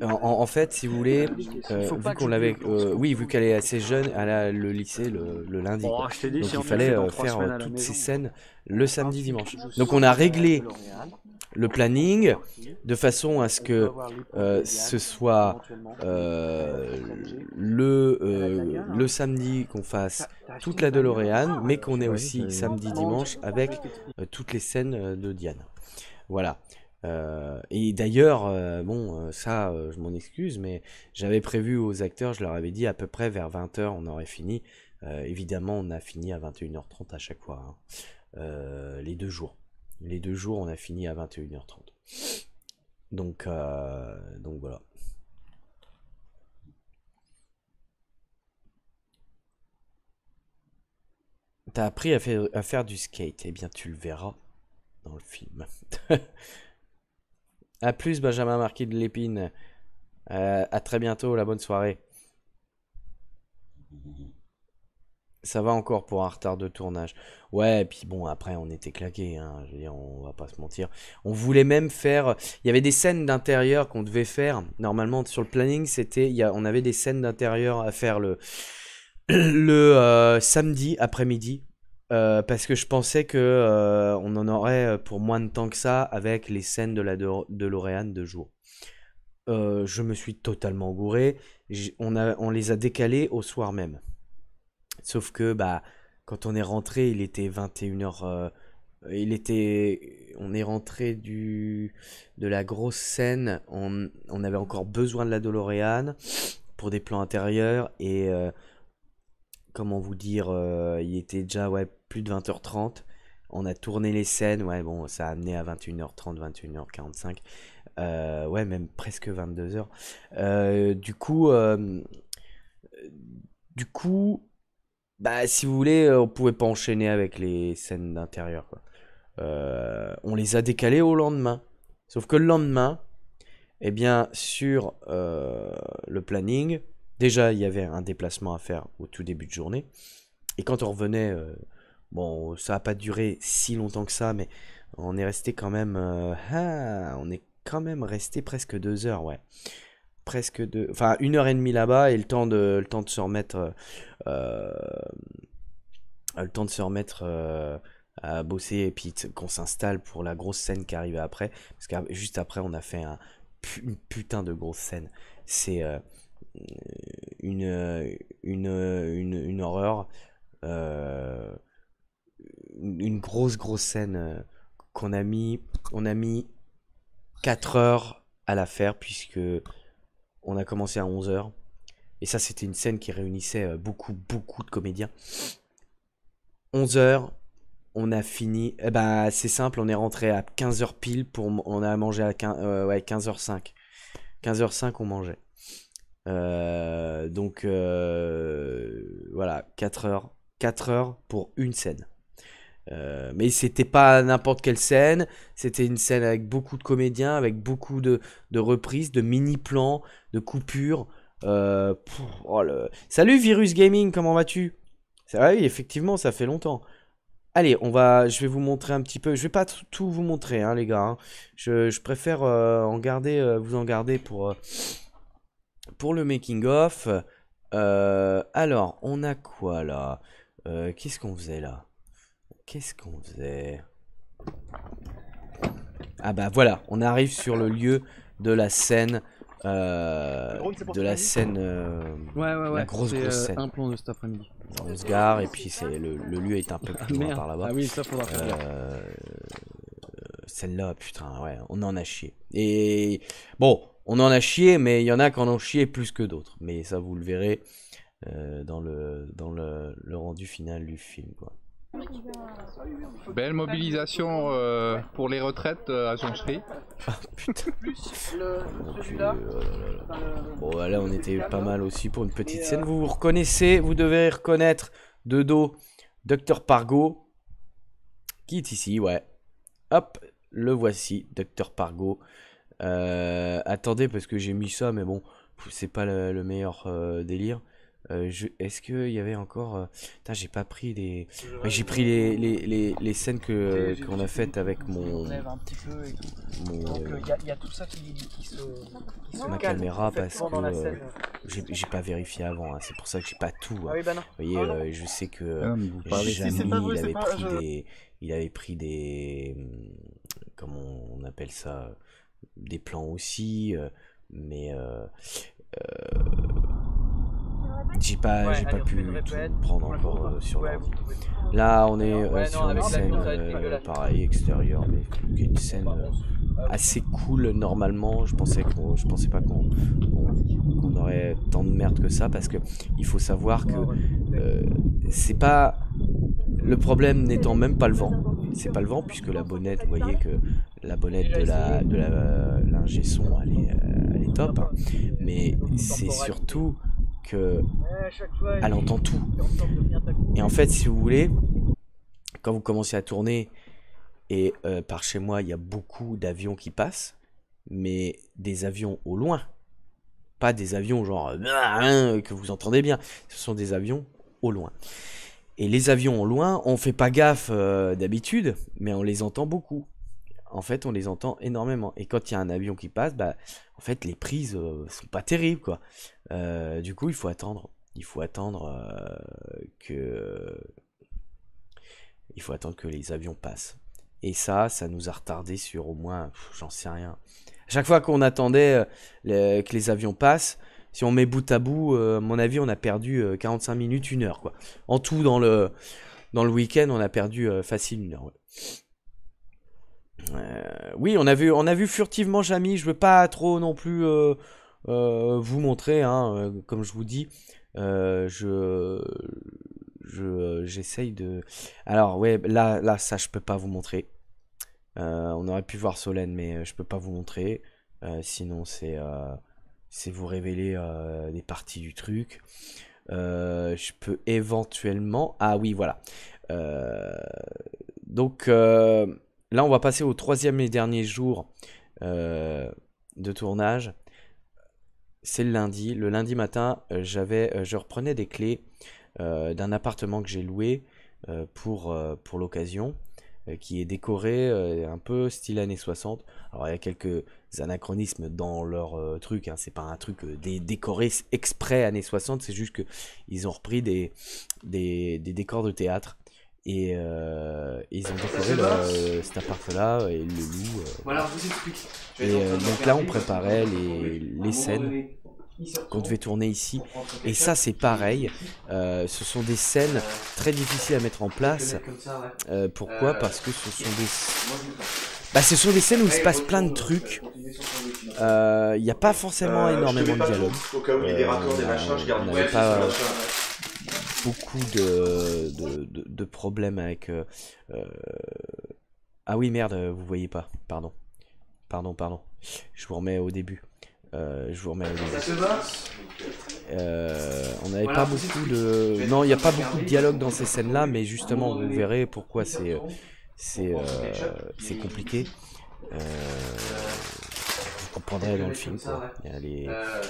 [SPEAKER 2] en, fait, si vous voulez, euh, vu qu'on l'avait, euh, oui, vu qu'elle est assez jeune, elle a le lycée le, lundi, donc il fallait euh, faire toutes ces scènes le samedi dimanche. Donc on a réglé le planning de façon à ce que ce soit le, hein. le samedi qu'on fasse toute la DeLorean, mais qu'on ait aussi samedi, dimanche avec toutes les scènes de Diane. Voilà. Euh, et d'ailleurs, euh, bon, euh, ça, je m'en excuse, mais j'avais prévu aux acteurs, je leur avais dit à peu près vers 20h, on aurait fini. évidemment, on a fini à 21h30 à chaque fois. Hein. les deux jours. Les deux jours, on a fini à 21h30. Donc, donc voilà. T'as appris à, à faire du skate, eh bien tu le verras dans le film. A plus, Benjamin Marquis de Lépine. A euh, à très bientôt, la bonne soirée. Ça va encore pour un retard de tournage. Ouais, puis bon, après, on était claqués, hein. je on va pas se mentir. On voulait même faire. Il y avait des scènes d'intérieur qu'on devait faire. Normalement, sur le planning, c'était. On avait des scènes d'intérieur à faire le, le euh, samedi après-midi. Euh, parce que je pensais que euh, on en aurait euh, pour moins de temps que ça avec les scènes de la DeLorean de jour. je me suis totalement gouré. On, les a décalées au soir même. Sauf que bah quand on est rentré, il était 21h. il était, on est rentré du de la grosse scène. On, on, avait encore besoin de la Doloréane pour des plans intérieurs et comment vous dire, euh, il était déjà ouais, plus de 20h30. On a tourné les scènes, ouais, bon, ça a amené à 21h30, 21h45, euh, ouais, même presque 22h. Euh, du coup, du coup, bah, si vous voulez, on pouvait pas enchaîner avec les scènes d'intérieur, on les a décalées au lendemain. Sauf que le lendemain, eh bien, sur le planning, Déjà, il y avait un déplacement à faire au tout début de journée. Et quand on revenait, euh, bon, ça n'a pas duré si longtemps que ça, mais on est resté quand même. Euh, ah, on est quand même resté presque deux heures, ouais. Presque deux. Enfin, une heure et demie là-bas et le temps de, le temps de se remettre. Euh, le temps de se remettre à bosser et puis qu'on s'installe pour la grosse scène qui arrivait après. Parce que juste après, on a fait un, une putain de grosse scène. C'est une, une, une, une horreur, euh, une grosse, grosse scène euh, qu'on a mis. On a mis 4 heures à la faire, puisque on a commencé à 11 heures. Et ça, c'était une scène qui réunissait euh, beaucoup, beaucoup de comédiens. 11 heures, on a fini. Eh ben, c'est simple, on est rentré à 15h pile pour. On a mangé à 15, euh, ouais, 15h05. 15h05, on mangeait. Euh, donc euh, voilà, 4 heures. 4 heures pour une scène. Euh, mais c'était pas n'importe quelle scène, c'était une scène avec beaucoup de comédiens, avec beaucoup de, reprises, de mini-plans, de coupures. Oh salut Virus Gaming, comment vas-tu Oui, effectivement, ça fait longtemps. Allez, on va, je vais vous montrer un petit peu. Je vais pas tout vous montrer, hein, les gars. Hein. Je, je, préfère en garder, vous en garder pour pour le making of. Euh, alors, on a quoi là euh, Qu'est-ce qu'on faisait là Qu'est-ce qu'on faisait Ah bah voilà, on arrive sur le lieu de la scène. Euh, de la scène. ouais, euh, ouais, ouais. La grosse, un plan de cet après-midi. On se gare et puis le, lieu est un peu plus loin par là-bas. Ah oui, ça faudra faire. Celle-là, putain, ouais, on en a chié. Et bon, on en a chié, mais il y en a qui en ont chié plus que d'autres. Mais ça, vous le verrez euh, dans, le, dans le, rendu final du film.
[SPEAKER 1] Belle mobilisation euh,
[SPEAKER 2] pour les retraites euh, à Jonchery. Ah, putain. Bon bah, là on était pas mal aussi pour une petite scène. Vous vous reconnaissez, vous devez reconnaître de dos Docteur Pargo qui est ici, ouais. Hop, le voici, Docteur Pargo euh, attendez, parce que j'ai mis ça, mais bon, c'est pas le, meilleur euh, délire. Euh, est-ce qu'il y avait encore... Putain, j'ai pas pris des... j'ai pris les, les, les, les scènes qu'on a faites avec mon... Donc
[SPEAKER 1] il y, a tout ça qui, se... ma caméra parce que
[SPEAKER 2] j'ai pas vérifié avant, hein, c'est pour ça que j'ai pas tout. Hein. Ah oui, bah non. Vous voyez, je sais que ah, j'ai il, avait pris des... il avait pris des... Hum, comment on appelle ça des plans aussi, euh, mais euh, euh, j'ai pas, j'ai pas pu tout prendre encore euh, sur Là, on est sur une scène pareil extérieur mais une scène assez cool normalement. Je pensais qu'on, je pensais pas qu'on, aurait tant de merde que ça parce que il faut savoir que euh, c'est pas le problème n'étant même pas le vent. C'est pas le vent puisque la bonnette, vous voyez que la bonnette de la de la son, elle est, euh, top. Hein. Mais c'est surtout que elle entend tout. Et en fait, si vous voulez, quand vous commencez à tourner et euh, par chez moi, il y a beaucoup d'avions qui passent, mais des avions au loin. Pas des avions genre ah, hein, que vous entendez bien. Ce sont des avions au loin. Et les avions au loin, on fait pas gaffe euh, d'habitude, mais on les entend beaucoup. En fait, on les entend énormément. Et quand il y a un avion qui passe, bah, en fait, les prises euh, sont pas terribles, quoi. du coup, il faut attendre. Il faut attendre que il faut attendre que les avions passent. Et ça, ça nous a retardé sur au moins, j'en sais rien. chaque fois qu'on attendait euh, que les avions passent, si on met bout à bout, euh, à mon avis, on a perdu 45 euh, minutes, une heure. Quoi. En tout, dans le, dans le week-end, on a perdu facile une heure. oui, on a vu, on a vu furtivement Jamy. Je veux pas trop non plus vous montrer, hein, comme je vous dis. je, euh, j'essaye de... Alors ouais, là, là, ça je peux pas vous montrer. Euh, on aurait pu voir Solène, mais euh, je peux pas vous montrer. sinon, c'est vous révéler des parties du truc. je peux éventuellement... Ah oui, voilà. donc là, on va passer au troisième et dernier jour de tournage. C'est le lundi. Le lundi matin, j'avais, je reprenais des clés euh, d'un appartement que j'ai loué euh, pour, euh, pour l'occasion qui est décoré un peu style années 60. Alors il y a quelques anachronismes dans leur truc, hein. c'est pas un truc des décoré exprès années 60, c'est juste qu'ils ont repris des, décors de théâtre. Et ils ont décoré cet appart-là et le loup. Voilà, vous explique. et donc là, on préparait les, scènes qu'on devait tourner ici. Et ça, c'est pareil. Euh, ce sont des scènes très difficiles à mettre en place. Euh, pourquoi Parce que ce sont des... Bah, ce sont des scènes où il se passe plein de trucs. Euh, il n'y a pas forcément énormément de dialogue. beaucoup de problèmes avec... Ah oui, merde, vous voyez pas. Pardon. Pardon, pardon. Je vous remets au début. Euh, je vous remets les... Euh, on n'avait pas beaucoup de... Non, il n'y a pas beaucoup de dialogue dans ces scènes-là, mais justement, vous verrez pourquoi c'est euh, c'est compliqué. vous comprendrez dans le film. Quoi. Les...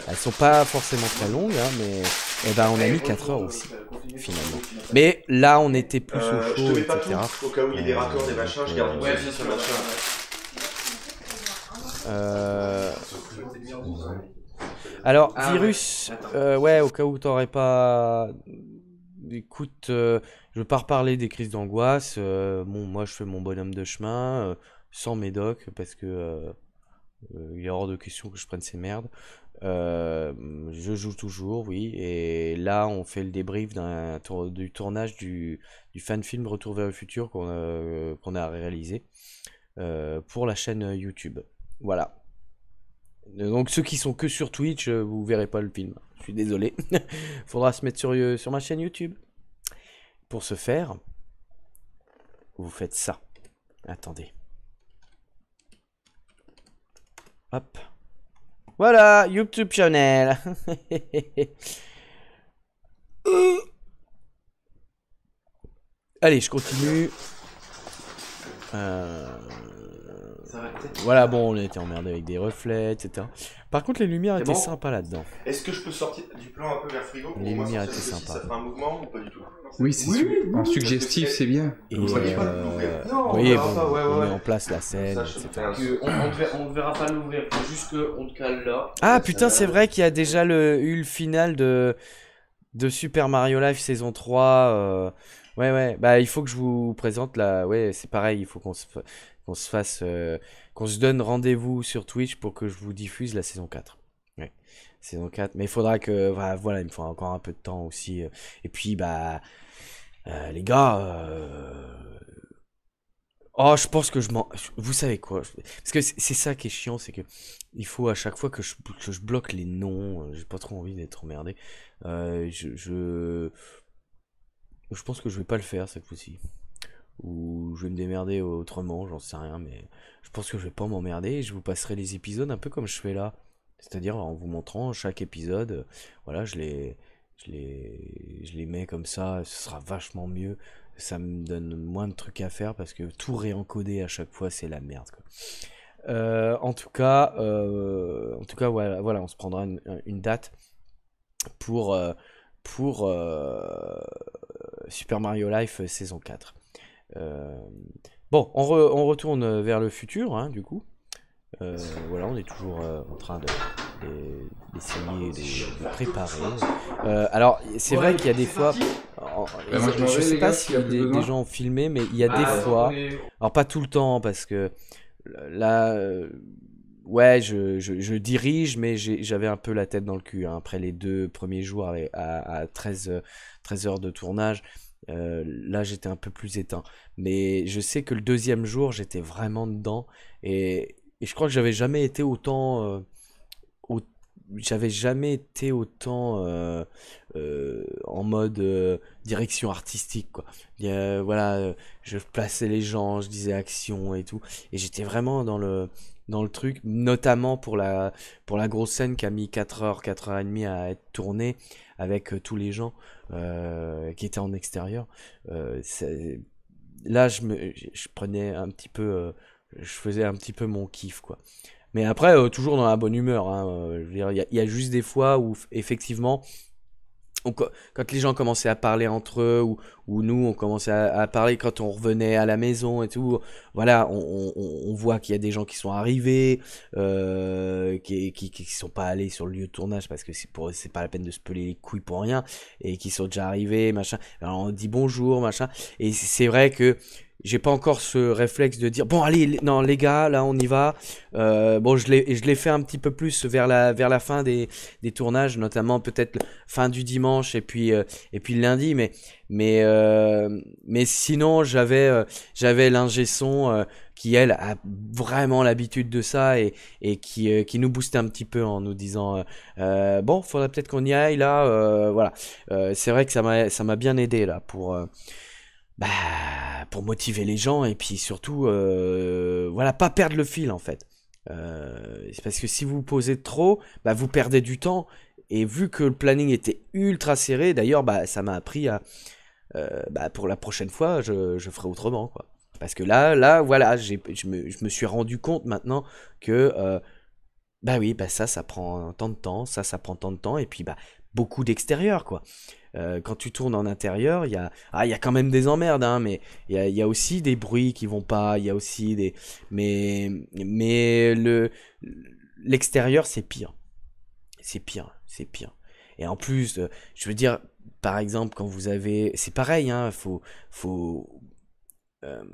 [SPEAKER 2] Elles sont pas forcément très longues, hein, mais eh ben, on a eh, mis 4 heures aussi, finalement. Mais là, on était plus au chaud, etc. Au cas où il y a des raccords, des machins, je garde machin. Euh, Alors, ah, virus, euh, ouais. au cas où t'aurais pas. Écoute, euh, je pars pas reparler des crises d'angoisse. bon, moi, je fais mon bonhomme de chemin sans médoc parce que il a hors de question que je prenne ces merdes. je joue toujours, oui. Et là, on fait le débrief du tournage du, du fan film Retour vers le futur qu'on a réalisé pour la chaîne YouTube. Voilà. Donc ceux qui sont que sur Twitch, euh, vous verrez pas le film. Je suis désolé. Faudra se mettre sur, euh, sur ma chaîne YouTube. Pour ce faire, vous faites ça. Attendez. Hop. Voilà, YouTube channel. Allez, je continue. Euh voilà, bon, on était emmerdé avec des reflets, etc. Par contre, les lumières étaient sympas là-dedans.
[SPEAKER 1] Est-ce que je peux sortir du plan un peu vers frigo Les pour lumières étaient sympas. Ça fait un mouvement ou pas du tout
[SPEAKER 2] oui, c'est oui, en suggestif, c'est bien. Et vous euh, voyez, on met en place la scène, etc. on, ne verra verra pas l'ouvrir, juste qu'on te cale là. Ah putain, c'est euh, vrai qu'il y a déjà le, eu le final de, de Super Mario Live saison 3. Euh. Ouais, ouais, bah il faut que je vous présente la. Ouais, c'est pareil, il faut qu'on se qu'on se fasse, euh, qu'on se donne rendez-vous sur Twitch pour que je vous diffuse la saison 4. Ouais. Saison 4. Mais il faudra que, voilà, il me faut encore un peu de temps aussi. Euh. Et puis, bah, euh, les gars, oh, je pense que je m'en, vous savez quoi Parce que c'est ça qui est chiant, c'est que il faut à chaque fois que je, bloque les noms. J'ai pas trop envie d'être emmerdé. Je, je, je pense que je vais pas le faire cette fois-ci ou je vais me démerder autrement, j'en sais rien, mais je pense que je vais pas m'emmerder et je vous passerai les épisodes un peu comme je fais là. C'est-à-dire en vous montrant chaque épisode, voilà, je les, je les, je les mets comme ça, ce sera vachement mieux, ça me donne moins de trucs à faire parce que tout réencoder à chaque fois c'est la merde. Euh, en tout cas, euh, en tout cas voilà, on se prendra une, date pour, euh, pour Super Mario Life saison 4. Euh, bon, on, retourne vers le futur, hein, du coup. Euh, voilà, on est toujours euh, en train d'essayer de, préparer. alors, c'est vrai qu'il y a des fois. Bah, je ne sais pas si des, gens ont filmé, mais il y a ah, des fois. Alors, pas tout le temps, parce que là. Ouais, je, dirige, mais j'avais un peu la tête dans le cul. Hein, après les deux premiers jours à, 13, 13 heures de tournage, euh, là, j'étais un peu plus éteint. Mais je sais que le deuxième jour, j'étais vraiment dedans. Et, je crois que j'avais jamais été autant. Euh, j'avais jamais été autant euh, en mode direction artistique. voilà, je plaçais les gens, je disais action et tout. Et j'étais vraiment dans le dans le truc, notamment pour la, pour la grosse scène qui a mis 4h, 4h30 à être tournée avec tous les gens. Euh, qui était en extérieur. Euh, là, je, me, prenais un petit peu, euh, je faisais un petit peu mon kiff, quoi. Mais après, toujours dans la bonne humeur. Hein, il y, a juste des fois où effectivement, quand les gens commençaient à parler entre eux, ou, nous, on commençait à, parler quand on revenait à la maison et tout, voilà, on, voit qu'il y a des gens qui sont arrivés, euh, qui, qui, qui, sont pas allés sur le lieu de tournage parce que c'est pour c'est pas la peine de se peler les couilles pour rien, et qui sont déjà arrivés, machin. Alors on dit bonjour, machin. Et c'est vrai que j'ai pas encore ce réflexe de dire bon allez non les gars là on y va euh, bon je l'ai je l'ai fait un petit peu plus vers la vers la fin des, des tournages notamment peut-être fin du dimanche et puis euh, et puis le lundi mais mais euh, mais sinon j'avais euh, j'avais l'ingé son euh, qui elle a vraiment l'habitude de ça et et qui qui nous boostait un petit peu en nous disant bon faudrait peut-être qu'on y aille là voilà c'est vrai que ça m'a ça m'a bien aidé là pour bah, pour motiver les gens et puis surtout, euh, voilà, pas perdre le fil en fait. Euh, parce que si vous posez trop, bah, vous perdez du temps. Et vu que le planning était ultra serré, d'ailleurs, bah, ça m'a appris à. Euh, bah, pour la prochaine fois, je, ferai autrement. Quoi. Parce que là, là voilà, je me, suis rendu compte maintenant que. bah oui, bah ça, ça prend tant de temps, ça, ça prend tant de temps, et puis bah, beaucoup d'extérieur, quoi. Euh, quand tu tournes en intérieur, il y a ah il y a quand même des emmerdes hein, mais il y a, y a, aussi des bruits qui vont pas, il y a aussi des mais mais le l'extérieur c'est pire, c'est pire, c'est pire. Et en plus, euh, je veux dire par exemple quand vous avez c'est pareil hein, faut faut euh,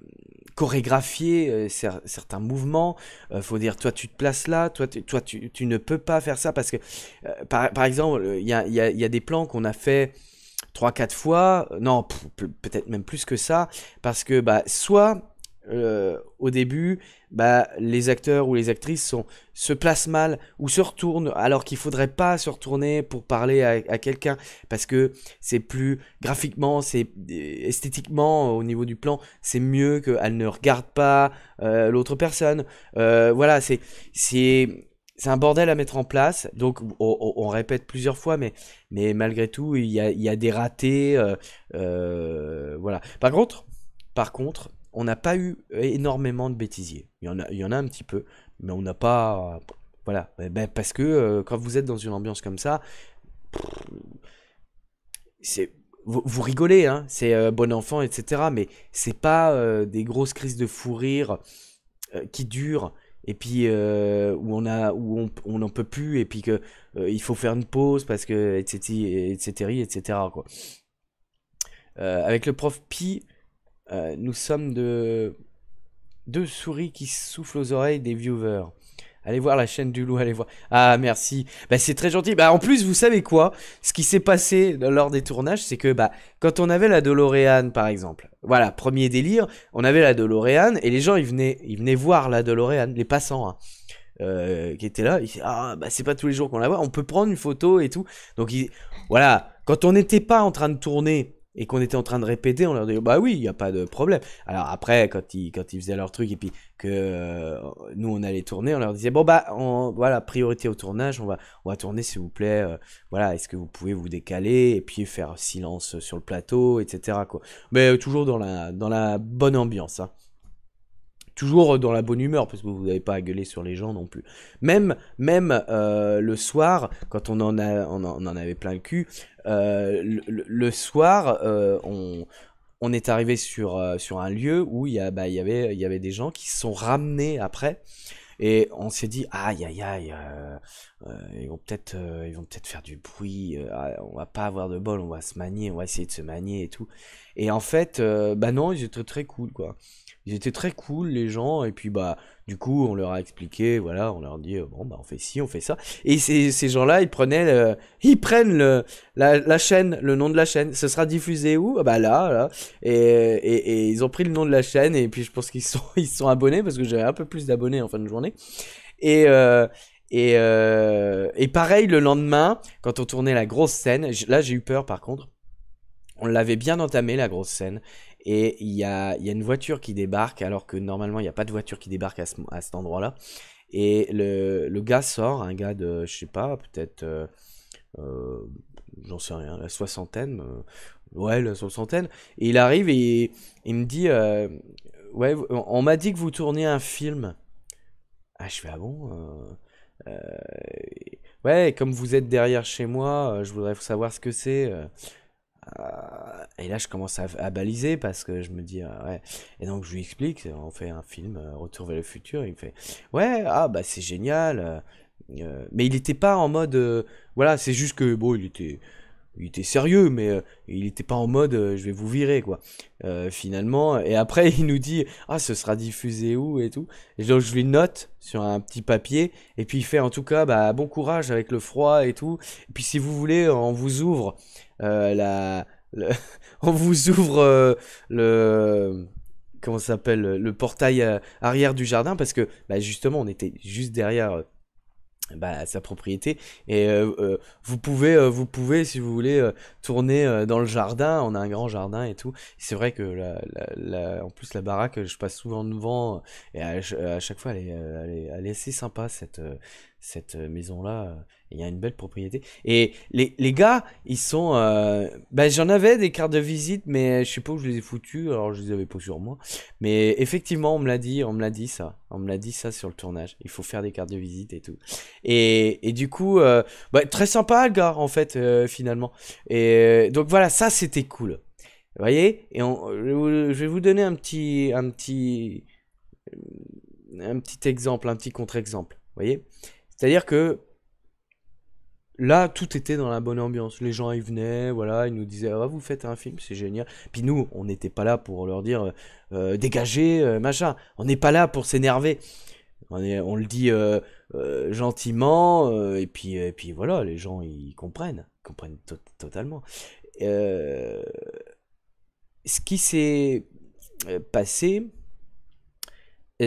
[SPEAKER 2] chorégraphier euh, certains mouvements. Euh, faut dire, toi, tu te places là, toi, tu, toi, tu, ne peux pas faire ça parce que, euh, par, exemple, il y a, des plans qu'on a fait trois, quatre fois, non, peut-être même plus que ça, parce que, bah, soit euh, au début, bah, les acteurs ou les actrices sont, se placent mal ou se retournent alors qu'il faudrait pas se retourner pour parler à, quelqu'un parce que c'est plus graphiquement, c'est euh, esthétiquement au niveau du plan, c'est mieux qu'elle ne regarde pas euh, l'autre personne. voilà, c'est c'est un bordel à mettre en place, donc on, on, répète plusieurs fois, mais, mais malgré tout, il y a, y a des ratés. voilà. Par contre, par contre, on n'a pas eu énormément de bêtisiers. Il y en a, il y en a un petit peu, mais on n'a pas. Voilà. Eh ben, parce que euh, quand vous êtes dans une ambiance comme ça, c'est. Vous, rigolez, hein. c'est euh, bon enfant, etc. Mais c'est pas euh, des grosses crises de fou rire qui durent et puis où on a où on n'en peut plus et puis que il faut faire une pause parce que etc etc etc quoi avec le prof Pi euh, nous sommes de deux souris qui soufflent aux oreilles des viewers. Allez voir la chaîne du loup, allez voir. Ah merci, bah, c'est très gentil. Bah en plus vous savez quoi Ce qui s'est passé lors des tournages, c'est que bah quand on avait la DeLorean par exemple, voilà premier délire, on avait la DeLorean et les gens ils venaient, ils venaient voir la DeLorean, les passants. Hein, euh, qui étaient là, ah bah, c'est pas tous les jours qu'on la voit, on peut prendre une photo et tout. Donc voilà, quand on n'était pas en train de tourner et qu'on était en train de répéter, on leur disait, bah oui, il n'y a pas de problème. Alors après, quand ils, quand ils faisaient leur truc et puis que euh, nous on allait tourner, on leur disait bon bah on, voilà priorité au tournage, on va on va tourner s'il vous plaît, euh, voilà est-ce que vous pouvez vous décaler et puis faire silence sur le plateau, etc. Mais toujours dans la dans la bonne ambiance. Hein toujours dans la bonne humeur, parce que vous n'avez pas à gueuler sur les gens non plus. Même, même euh, le soir, quand on en, avait plein le cul, euh, le, soir, euh, on, est arrivé sur, un lieu où il y, bah, avait, y avait des gens qui se sont ramenés après. Et on s'est dit, aïe aïe aïe, ils vont peut-être ils peut-être faire du bruit, ah, on va pas avoir de bol, on va se manier, on va essayer de se manier et tout. Et en fait, bah non, ils étaient très cool quoi. Ils étaient très cool, les gens, et puis bah, du coup, on leur a expliqué, voilà, on leur dit, euh, bon, bah, on fait ci, on fait ça. Et ces, ces gens-là, ils prenaient, ils prennent le, la, la, chaîne, le nom de la chaîne. Ce sera diffusé où ah, Bah là, là. Et, et, ils ont pris le nom de la chaîne, et puis je pense qu'ils sont, ils sont abonnés, parce que j'avais un peu plus d'abonnés en fin de journée. Et. Euh, et, euh, et, pareil, le lendemain, quand on tournait la grosse scène, là j'ai eu peur par contre. On l'avait bien entamé la grosse scène. Et il y a, une voiture qui débarque, alors que normalement, il n'y a pas de voiture qui débarque à, cet endroit-là. Et le, gars sort, un gars de, je sais pas, peut-être, euh, euh, j'en sais rien, la soixantaine. Euh, ouais, la soixantaine. Et il arrive et il me dit, ouais, on m'a dit que vous tournez un film. Ah, je fais, ah bon Ouais, comme vous êtes derrière chez moi, je voudrais savoir ce que c'est. Euh, et là, je commence à, baliser parce que je me dis, euh, ouais. Et donc, je lui explique, on fait un film, euh, Retour vers le futur. Il me fait, ouais, ah, bah, c'est génial. mais il n'était pas en mode, voilà, c'est juste que, bon, il était, il était sérieux, mais il n'était pas en mode, je vais vous virer, quoi. finalement, et après, il nous dit, ah, ce sera diffusé où et tout. Et donc, je lui note sur un petit papier, et puis il fait, en tout cas, bah, bon courage avec le froid et tout. Et puis, si vous voulez, on vous ouvre. Euh, on vous ouvre euh, le comment s'appelle le portail euh, arrière du jardin parce que bah, justement on était juste derrière bah, sa propriété et vous pouvez vous pouvez si vous voulez tourner dans le jardin on a un grand jardin et tout c'est vrai que la, en plus la baraque je passe souvent devant et à, chaque fois elle elle est assez sympa cette cette euh, maison-là. Euh, il y a une belle propriété. Et les, les gars, ils sont. Ben, j'en avais des cartes de visite, mais je sais pas où je les ai foutues. Alors, je les avais pas sur moi. Mais effectivement, on me l'a dit, on me l'a dit ça. On me l'a dit ça sur le tournage. Il faut faire des cartes de visite et tout. Et, et du coup, bah, très sympa le gars, en fait, finalement. Et donc, voilà, ça, c'était cool. Vous voyez Et je vais vous donner un petit. Un petit un petit exemple, un petit contre-exemple. Vous voyez c'est-à-dire que là, tout était dans la bonne ambiance. Les gens, ils venaient, voilà, ils nous disaient ah, vous faites un film, c'est génial. Puis nous, on n'était pas là pour leur dire euh, euh, dégagez, euh, machin. On n'est pas là pour s'énerver. On, le dit gentiment, et, puis, et puis voilà, les gens, ils comprennent. Ils comprennent totalement. ce qui s'est passé,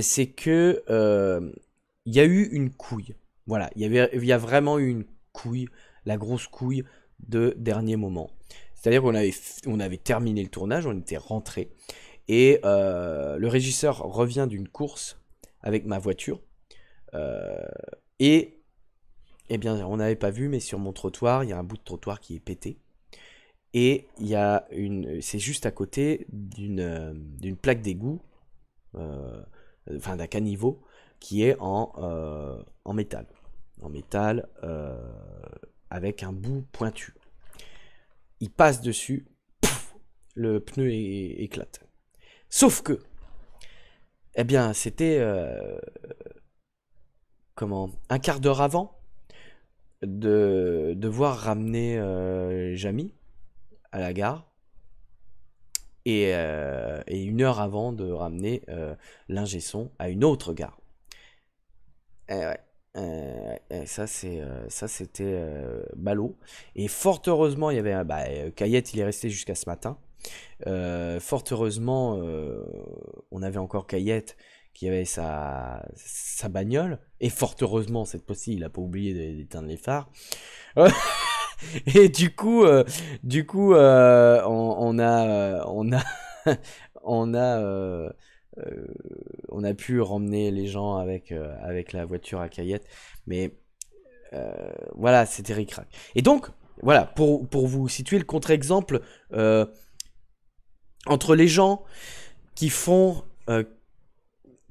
[SPEAKER 2] c'est que il y a eu une couille. Voilà, il y, avait, a vraiment eu une couille, la grosse couille de dernier moment. C'est-à-dire qu'on avait, on avait terminé le tournage, on était rentré, et euh, le régisseur revient d'une course avec ma voiture, euh, et eh bien, on n'avait pas vu, mais sur mon trottoir, il y a un bout de trottoir qui est pété. Et il y a une, c'est juste à côté d'une, euh, plaque d'égout, enfin d'un caniveau, qui est en, euh, en métal. En métal euh, avec un bout pointu. Il passe dessus, le pneu éclate. Sauf que, eh bien, c'était euh, comment un quart d'heure avant de devoir ramener Jamie à la gare. Et, une heure avant de ramener euh, à une autre gare. Eh eh, eh, ça, c'est, euh, ça, c'était euh, ballot. Et fort heureusement, il y avait. Bah, euh, il est resté jusqu'à ce matin. fort heureusement, on avait encore Caillette qui avait sa, sa bagnole. Et fort heureusement, cette fois-ci, il a pas oublié d'éteindre les phares. et du coup, du coup on, a. on a. on a euh, on a pu ramener les gens avec, euh, avec la voiture à Cayette, mais euh, voilà, c'était ricrac. Et donc, voilà, pour, vous situer le contre-exemple entre les gens qui font,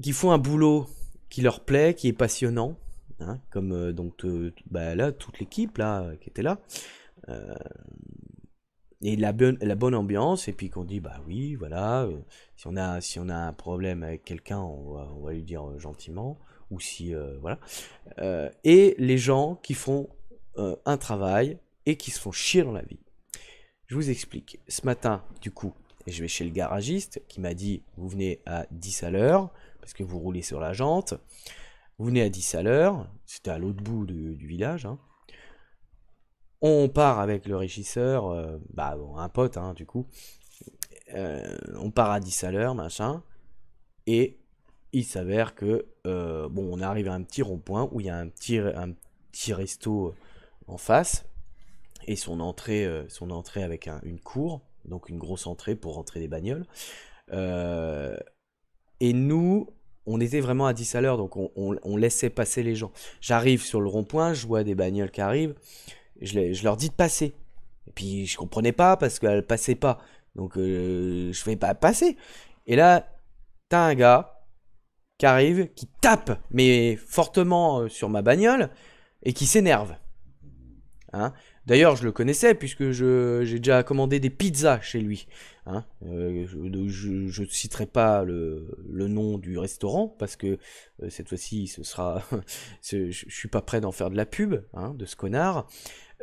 [SPEAKER 2] qui font un boulot qui leur plaît, qui est passionnant, hein, comme donc bah, là toute l'équipe là qui était là et la bonne, ambiance, et puis qu'on dit, bah oui, voilà, euh, si, on a, si on a un problème avec quelqu'un, on va, lui dire euh, gentiment, ou si, euh, voilà. et les gens qui font un travail et qui se font chier dans la vie. Je vous explique. Ce matin, du coup, je vais chez le garagiste qui m'a dit, vous venez à 10 à l'heure, parce que vous roulez sur la jante. Vous venez à 10 à l'heure, c'était à l'autre bout du, du village, hein on part avec le régisseur, euh, bah un pote, hein, du coup. Euh, on part à 10 à l'heure, machin. Et il s'avère que, euh, bon, on arrive à un petit rond-point où il y a un petit, un petit resto en face. Et son entrée, son entrée avec une cour, donc une grosse entrée pour rentrer des bagnoles. et nous, on était vraiment à 10 à l'heure, donc on, laissait passer les gens. J'arrive sur le rond-point, je vois des bagnoles qui arrivent je, leur dis de passer. Et puis je comprenais pas parce qu'elle passait pas. Donc euh, je je vais pas passer. Et là, t'as un gars qui arrive, qui tape, mais fortement euh, sur ma bagnole, et qui s'énerve. Hein D'ailleurs, je le connaissais puisque j'ai déjà commandé des pizzas chez lui. Hein euh, je ne citerai pas le, le, nom du restaurant parce que cette fois-ci, ce sera, je, ne suis pas prêt d'en faire de la pub hein, de ce connard.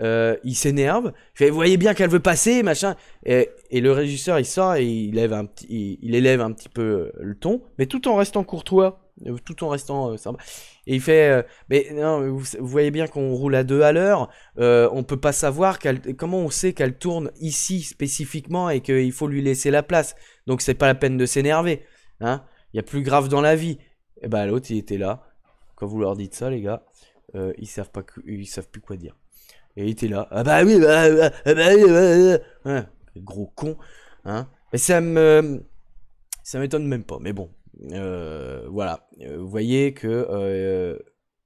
[SPEAKER 2] Euh, il s'énerve. vous voyez bien qu'elle veut passer, machin. Et, le régisseur, il sort et il élève, un petit, il, élève un petit peu euh, le ton, mais tout en restant courtois, euh, tout en restant Et il fait, mais non, vous, voyez bien qu'on roule à deux à l'heure. on peut pas savoir comment on sait qu'elle tourne ici spécifiquement et qu'il faut lui laisser la place. Donc c'est pas la peine de s'énerver. Hein. Il y a plus grave dans la vie. Et eh bah ben, l'autre, il était là. Quand vous leur dites ça, les gars, ils savent pas, ils savent plus quoi dire. Et il était là. Ah bah oui, bah, bah, ah bah, bah, bah, bah. gros con. Hein. Mais ça me. Ça m'étonne même pas. Mais bon. Euh, voilà. Euh, vous voyez que euh,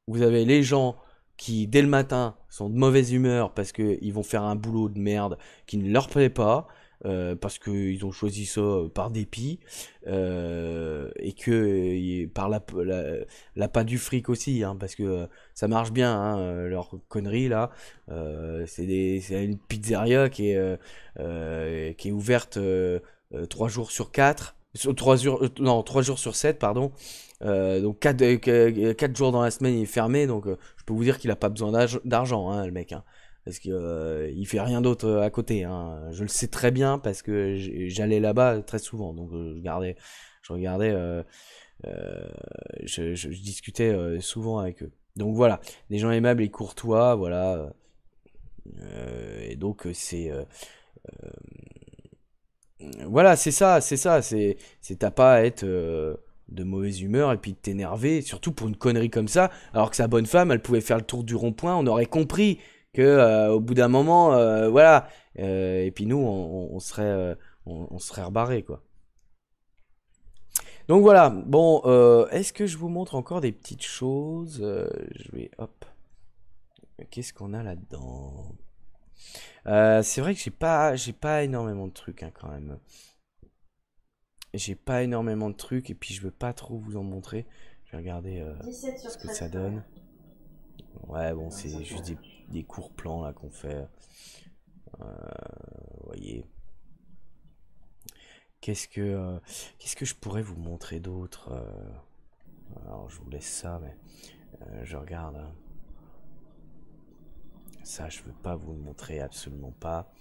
[SPEAKER 2] vous avez les gens qui, dès le matin, sont de mauvaise humeur parce qu'ils vont faire un boulot de merde qui ne leur plaît pas. Euh, parce qu'ils ont choisi ça euh, par dépit, euh, et que par la, la, pas du fric aussi, hein, parce que ça marche bien, hein, leur connerie là. c'est une pizzeria qui est, qui est ouverte 3 jours sur 4. 3 jours, non, 3 jours sur 7, pardon. donc 4, jours dans la semaine, il est fermé. Donc je peux vous dire qu'il n'a pas besoin d'argent, hein, le mec. Hein parce que euh, il fait rien d'autre euh, à côté. Hein. Je le sais très bien parce que j'allais là-bas très souvent, donc euh, je regardais, je regardais, je, discutais souvent avec eux. Donc voilà, des gens aimables et courtois, voilà. et donc c'est voilà, c'est ça, c'est ça, c'est t'as pas à être de mauvaise humeur et puis de t'énerver, surtout pour une connerie comme ça, alors que sa bonne femme, elle pouvait faire le tour du rond-point, on aurait compris que euh, au bout d'un moment, euh, voilà. Euh, et puis nous, on, serait, on, serait rebarré quoi. Donc voilà, bon, est-ce que je vous montre encore des petites choses Je vais, hop. Qu'est-ce qu'on a là-dedans C'est vrai que j'ai pas, j'ai pas énormément de trucs hein, quand même. J'ai pas énormément de trucs et puis je veux pas trop vous en montrer. Je vais regarder ce que ça donne. Ouais, bon, c'est juste des des courts plans là qu'on fait. Euh, vous voyez. Qu'est-ce que euh, qu'est-ce que je pourrais vous montrer d'autre euh, Alors je vous laisse ça, mais je regarde. Ça, je veux pas vous montrer absolument pas.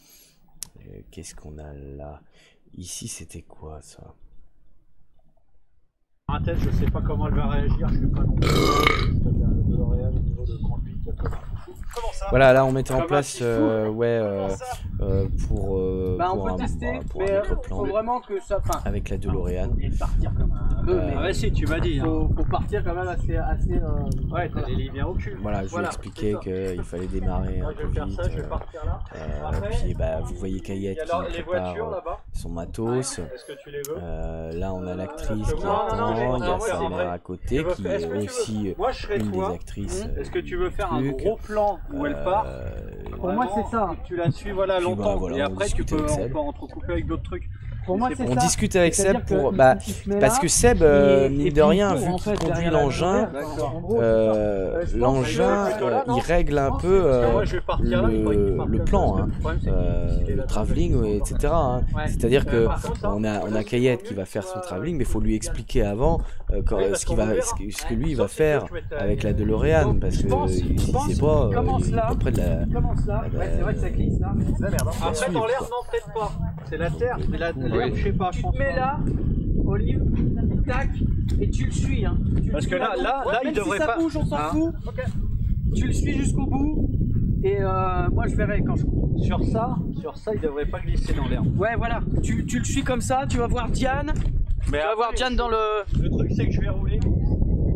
[SPEAKER 2] Qu'est-ce qu'on a là Ici, c'était quoi ça je sais pas comment elle va réagir, je sais pas voilà, là on mettait en place, euh, ouais, euh, euh, pour, euh, bah, pour, on peut un, tester, pour mais un plan faut vraiment que ça. Fin, avec la DeLorean. partir comme
[SPEAKER 1] un mais euh, euh, ouais, si tu m'as dit. Hein. Faut, hein. faut, partir quand même assez, assez. ouais, t'as les liens au
[SPEAKER 2] cul. Voilà, je voilà, vous expliquais qu'il fallait démarrer un peu vite. puis bah, vous voyez Kayette qui les voitures, son matos. Est-ce que tu les veux Là on a l'actrice qui attend, il y a sa mère à côté qui est aussi une des actrices. Mmh.
[SPEAKER 1] Est-ce que tu veux faire un gros plan où elle part
[SPEAKER 2] Pour euh, moi, c'est ça. Tu la suis voilà bah, longtemps et après tu peux, pas
[SPEAKER 1] entrecouper avec d'autres trucs on discute avec Seb pour. bah, parce que Seb, euh, ni de rien, vu qu'il conduit l'engin,
[SPEAKER 2] euh, l'engin, euh, il règle un peu le, plan, hein. le travelling, etc. Hein. C'est-à-dire que on a, on a qui va faire son travelling, mais il faut lui expliquer avant ce, que lui va faire avec la DeLorean, parce que il sait pas, il la.
[SPEAKER 1] c'est vrai que ça glisse hein, là. l'air, pas. C'est la terre, je sais pas, je pense. Mais là, Olive, tac, et tu le suis. Hein. Parce que là, là, il devrait si ça bouge, on s'en hein fout. Tu le suis jusqu'au bout. Et euh, moi, je verrai quand je. Sur ça, sur ça, il devrait pas glisser dans l'air. Ouais, voilà. Tu, tu, le suis comme ça, tu vas voir Diane. Mais tu vas voir Diane dans le. Le truc, c'est que je vais rouler.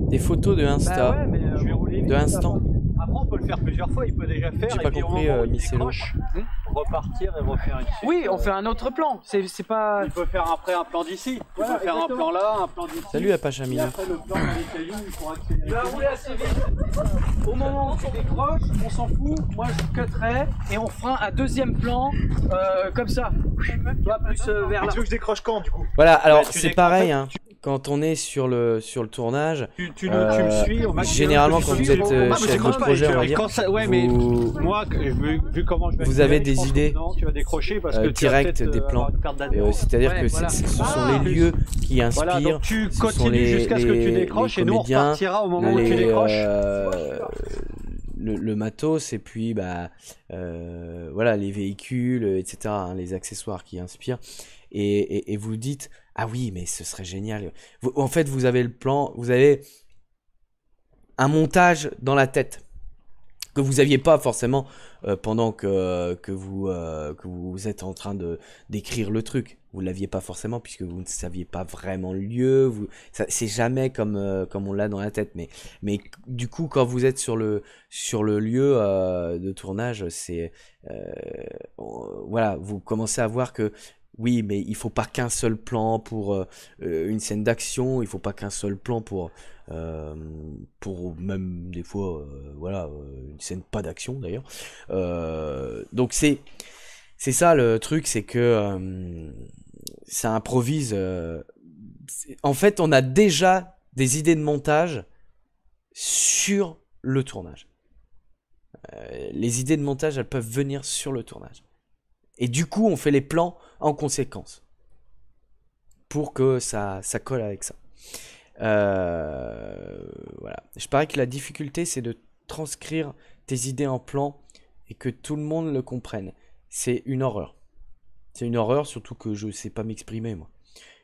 [SPEAKER 1] Des photos de Insta. Bah ouais, mais euh, je vais rouler, de instant. Après, on peut le faire plusieurs fois. Il peut déjà faire. J'ai pas compris, euh, repartir et refaire une Oui, on euh, fait un autre plan. C'est, pas. Il peut faire après un plan d'ici. Il peut faire un plan là, un plan d'ici. Salut Apache page Après le plan dans
[SPEAKER 2] cailloux, assez
[SPEAKER 1] vite. Au moment où tu décroches, on s'en fout. Moi, je cutterai et on fera un deuxième plan euh, comme ça. Toi, plus euh, vers là. tu veux que je décroche quand du coup
[SPEAKER 2] Voilà, alors c'est pareil. Hein quand on est sur le sur le tournage, tu, tu, me euh, suis Généralement, quand vous êtes ah, sur euh, chef projet, on va dire, ouais, mais vous, moi,
[SPEAKER 1] vu, vu comment je vous avez des idées directes, euh, direct des plans. C'est-à-dire que ce sont ah, les lieux qui inspirent. Voilà, donc tu continues jusqu'à ce que tu décroches et nous on repartira au moment où tu décroches.
[SPEAKER 2] le, le, matos et puis bah voilà les véhicules etc hein, les accessoires qui inspirent et, et, et vous dites ah oui, mais ce serait génial. en fait, vous avez le plan, vous avez un montage dans la tête que vous n'aviez pas forcément euh, pendant que, euh, que, vous, vous êtes en train de d'écrire le truc. Vous ne l'aviez pas forcément puisque vous ne saviez pas vraiment le lieu. c'est jamais comme, euh, comme on l'a dans la tête. Mais, mais du coup, quand vous êtes sur le, sur le lieu de tournage, c'est voilà, vous commencez à voir que oui, mais il faut pas qu'un seul plan pour euh, euh, une scène d'action, il faut pas qu'un seul plan pour euh, pour même des fois voilà, une scène pas d'action d'ailleurs. donc c'est c'est ça le truc, c'est que ça improvise en fait, on a déjà des idées de montage sur le tournage. les idées de montage, elles peuvent venir sur le tournage. Et du coup, on fait les plans en conséquence. Pour que ça, ça colle avec ça. Euh, voilà. Je parais que la difficulté, c'est de transcrire tes idées en plan et que tout le monde le comprenne. C'est une horreur. C'est une horreur, surtout que je ne sais pas m'exprimer, moi.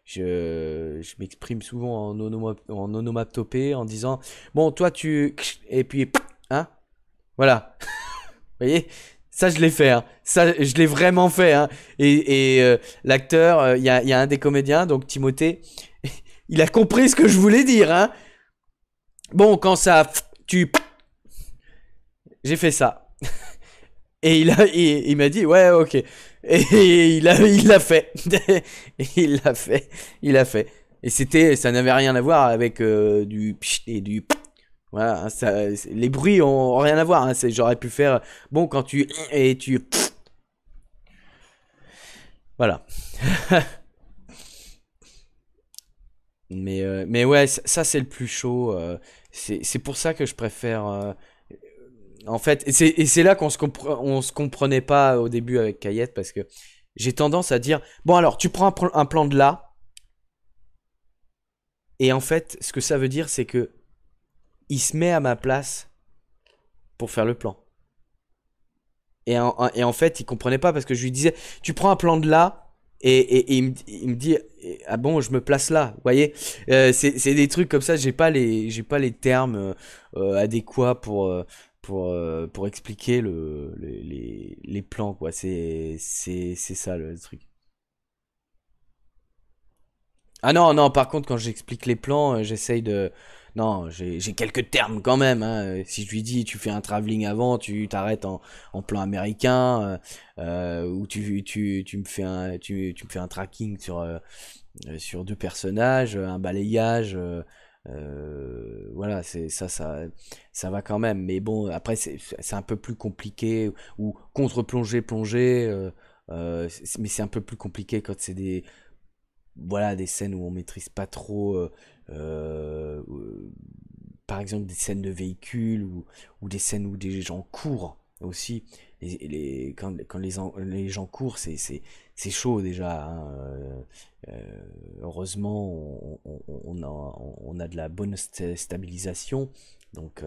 [SPEAKER 2] Je, m'exprime souvent en, en onomatopée, en disant Bon, toi, tu. Et puis. Hein Voilà. Vous voyez ça, je l'ai fait. Hein. Ça, je l'ai vraiment fait. Hein. Et, et euh, l'acteur, euh, il y, y, a, un des comédiens, donc Timothée, il a compris ce que je voulais dire. Hein. Bon, quand ça, tu, j'ai fait ça. Et il a, il, m'a dit, ouais, ok. Et il il l'a fait. il l'a fait. Il l'a fait. Et c'était, ça n'avait rien à voir avec euh, du et du voilà, hein, ça, les bruits ont rien à voir. Hein, j'aurais pu faire bon quand tu et tu. Voilà. mais, euh, mais ouais, ça, c'est le plus chaud. Euh, c'est pour ça que je préfère. Euh, en fait, et c'est là qu'on se, se comprenait pas au début avec Kayette parce que j'ai tendance à dire bon, alors tu prends un plan de là. Et en fait, ce que ça veut dire, c'est que il se met à ma place pour faire le plan. Et en, fait, il comprenait pas parce que je lui disais, tu prends un plan de là, et, il, me, dit, ah bon, je me place là, vous voyez euh, C'est des trucs comme ça, j'ai pas les, pas les termes euh, adéquats pour, euh, pour, expliquer les, plans, quoi. C'est ça le truc. Ah non, non, par contre, quand j'explique les plans, j'essaye de, non, j'ai quelques termes quand même. Hein. Euh, si je lui dis tu fais un travelling avant, tu t'arrêtes en, plan américain, euh, euh, ou tu, tu, tu, me fais un, tu, tu fais un tracking sur, sur deux personnages, un balayage. voilà, c'est ça, ça, ça va quand même. Mais bon, après c'est un peu plus compliqué ou contre plonger plongée. plongée mais c'est un peu plus compliqué quand c'est des voilà, des scènes où on maîtrise pas trop, euh, euh, euh, par exemple des scènes de véhicules ou, ou, des scènes où des gens courent aussi. Les, quand, les, gens courent, c'est chaud déjà. Hein, heureusement, on, a, de la bonne stabilisation. Donc,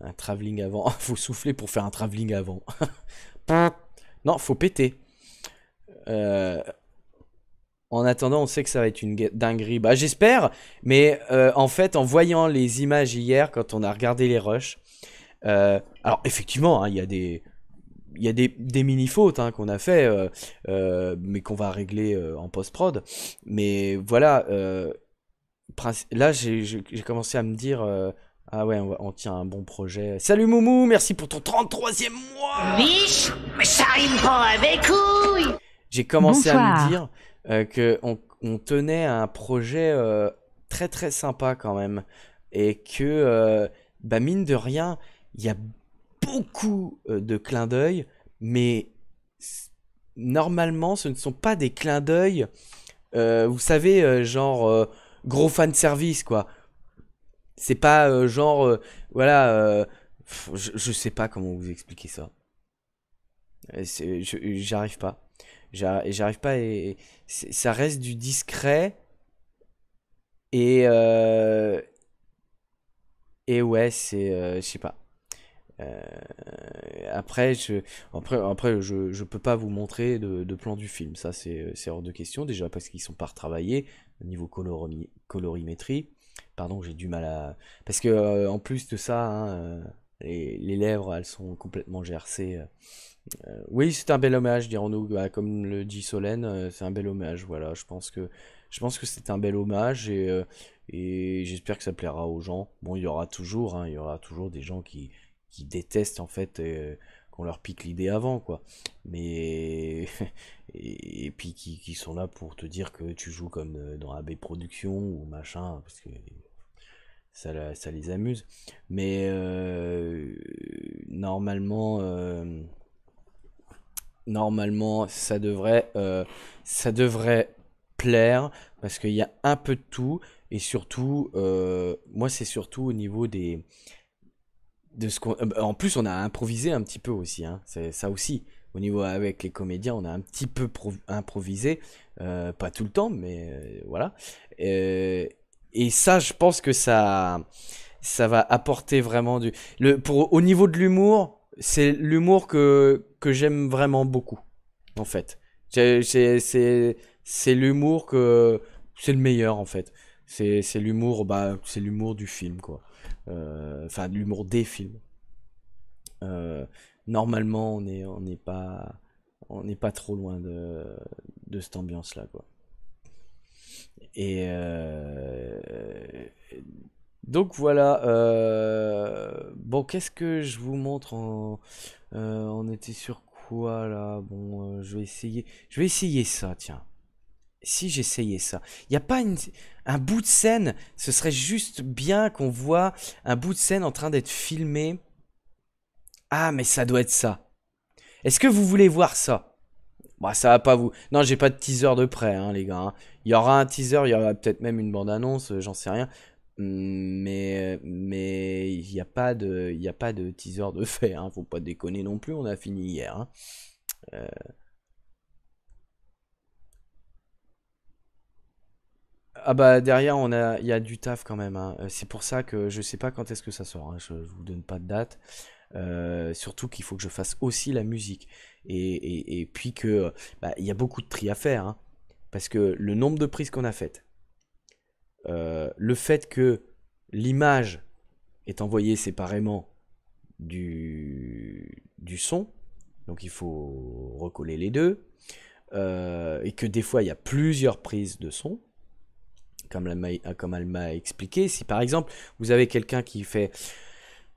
[SPEAKER 2] un travelling avant. faut souffler pour faire un travelling avant. non, faut péter. Euh, en attendant, on sait que ça va être une dinguerie. Bah, j'espère. Mais euh, en fait, en voyant les images hier, quand on a regardé les rushs, euh, alors effectivement, hein, il y a des, il y des, mini fautes hein, qu'on a fait, mais qu'on va régler en post prod. Mais voilà, là, j'ai commencé à me dire. ah ouais, on, tient un bon projet. Salut Moumou, merci pour ton 33e mois
[SPEAKER 1] Biche, mais ça pas avec couilles
[SPEAKER 2] j'ai commencé à me dire qu'on euh, que on, tenait à un projet euh, très très sympa quand même et que euh, bah mine de rien il y a beaucoup de clins d'œil mais normalement ce ne sont pas des clins d'œil vous savez genre gros fan service quoi c'est pas genre voilà je sais pas comment vous expliquer ça j'arrive pas J'arrive pas. Et, ça reste du discret. Et. Euh, et ouais, c'est. Euh, je sais pas. Euh, après, je, après, après je, je peux pas vous montrer de, plan du film. Ça, c'est hors de question. Déjà parce qu'ils sont pas retravaillés au niveau colorimétrie. Pardon, j'ai du mal à. Parce que, en plus de ça, hein, les, les, lèvres, elles sont complètement gercées. Euh, euh, oui, c'est un bel hommage, dirons-nous. Bah, comme le dit Solène, euh, c'est un bel hommage. Voilà, je pense que je pense que c'est un bel hommage et, et j'espère que ça plaira aux gens. Bon, il y aura toujours, hein, il y aura toujours des gens qui, qui détestent en fait qu'on leur pique l'idée avant, quoi. Mais et, puis qui, sont là pour te dire que tu joues comme dans AB production ou machin, parce que ça, les amuse. Mais euh, normalement, euh, normalement, ça devrait, euh, ça devrait plaire parce qu'il y a un peu de tout et surtout, moi, c'est surtout au niveau des de ce En plus, on a improvisé un petit peu aussi. Hein. ça aussi. Au niveau avec les comédiens, on a un petit peu improvisé, pas tout le temps, mais voilà. Et, et ça, je pense que ça, ça va apporter vraiment du. Le, pour, au niveau de l'humour, c'est l'humour que, que j'aime vraiment beaucoup, en fait. C'est l'humour que. C'est le meilleur, en fait. C'est l'humour bah, c'est l'humour du film, quoi. Euh, enfin, l'humour des films. Euh, normalement, on n'est on n'est pas, on pas trop loin de, de cette ambiance-là, quoi. Et euh, donc voilà. Euh, bon, qu'est-ce que je vous montre en... Euh, on était sur quoi là Bon, je vais essayer. Je vais essayer ça, tiens si j'essayais ça. Il n'y a pas un bout de scène. Ce serait juste bien qu'on voit un bout de scène en train d'être filmé. Ah, mais ça doit être ça. Est-ce que vous voulez voir ça bah, ça va pas vous. Non, j'ai pas de teaser de près, hein, les gars. Hein. Il y aura un teaser, il y aura peut-être même une bande-annonce, euh, j'en sais rien. Mais mais il n'y a pas de il a pas de teaser de fait. Hein. Faut pas déconner non plus. On a fini hier. Hein. Euh. Ah bah derrière on a il y a du taf quand même. Hein. Euh, c'est pour ça que je sais pas quand est-ce que ça sort. Je, je, vous donne pas de date. surtout qu'il faut que je fasse aussi la musique et, puis que bah, il y a beaucoup de tri à faire, hein. parce que le nombre de prises qu'on a faites, euh, le fait que l'image est envoyée séparément du, son, donc il faut recoller les deux, euh, et que des fois il y a plusieurs prises de son, comme, comme elle m'a expliqué. Si par exemple vous avez quelqu'un qui fait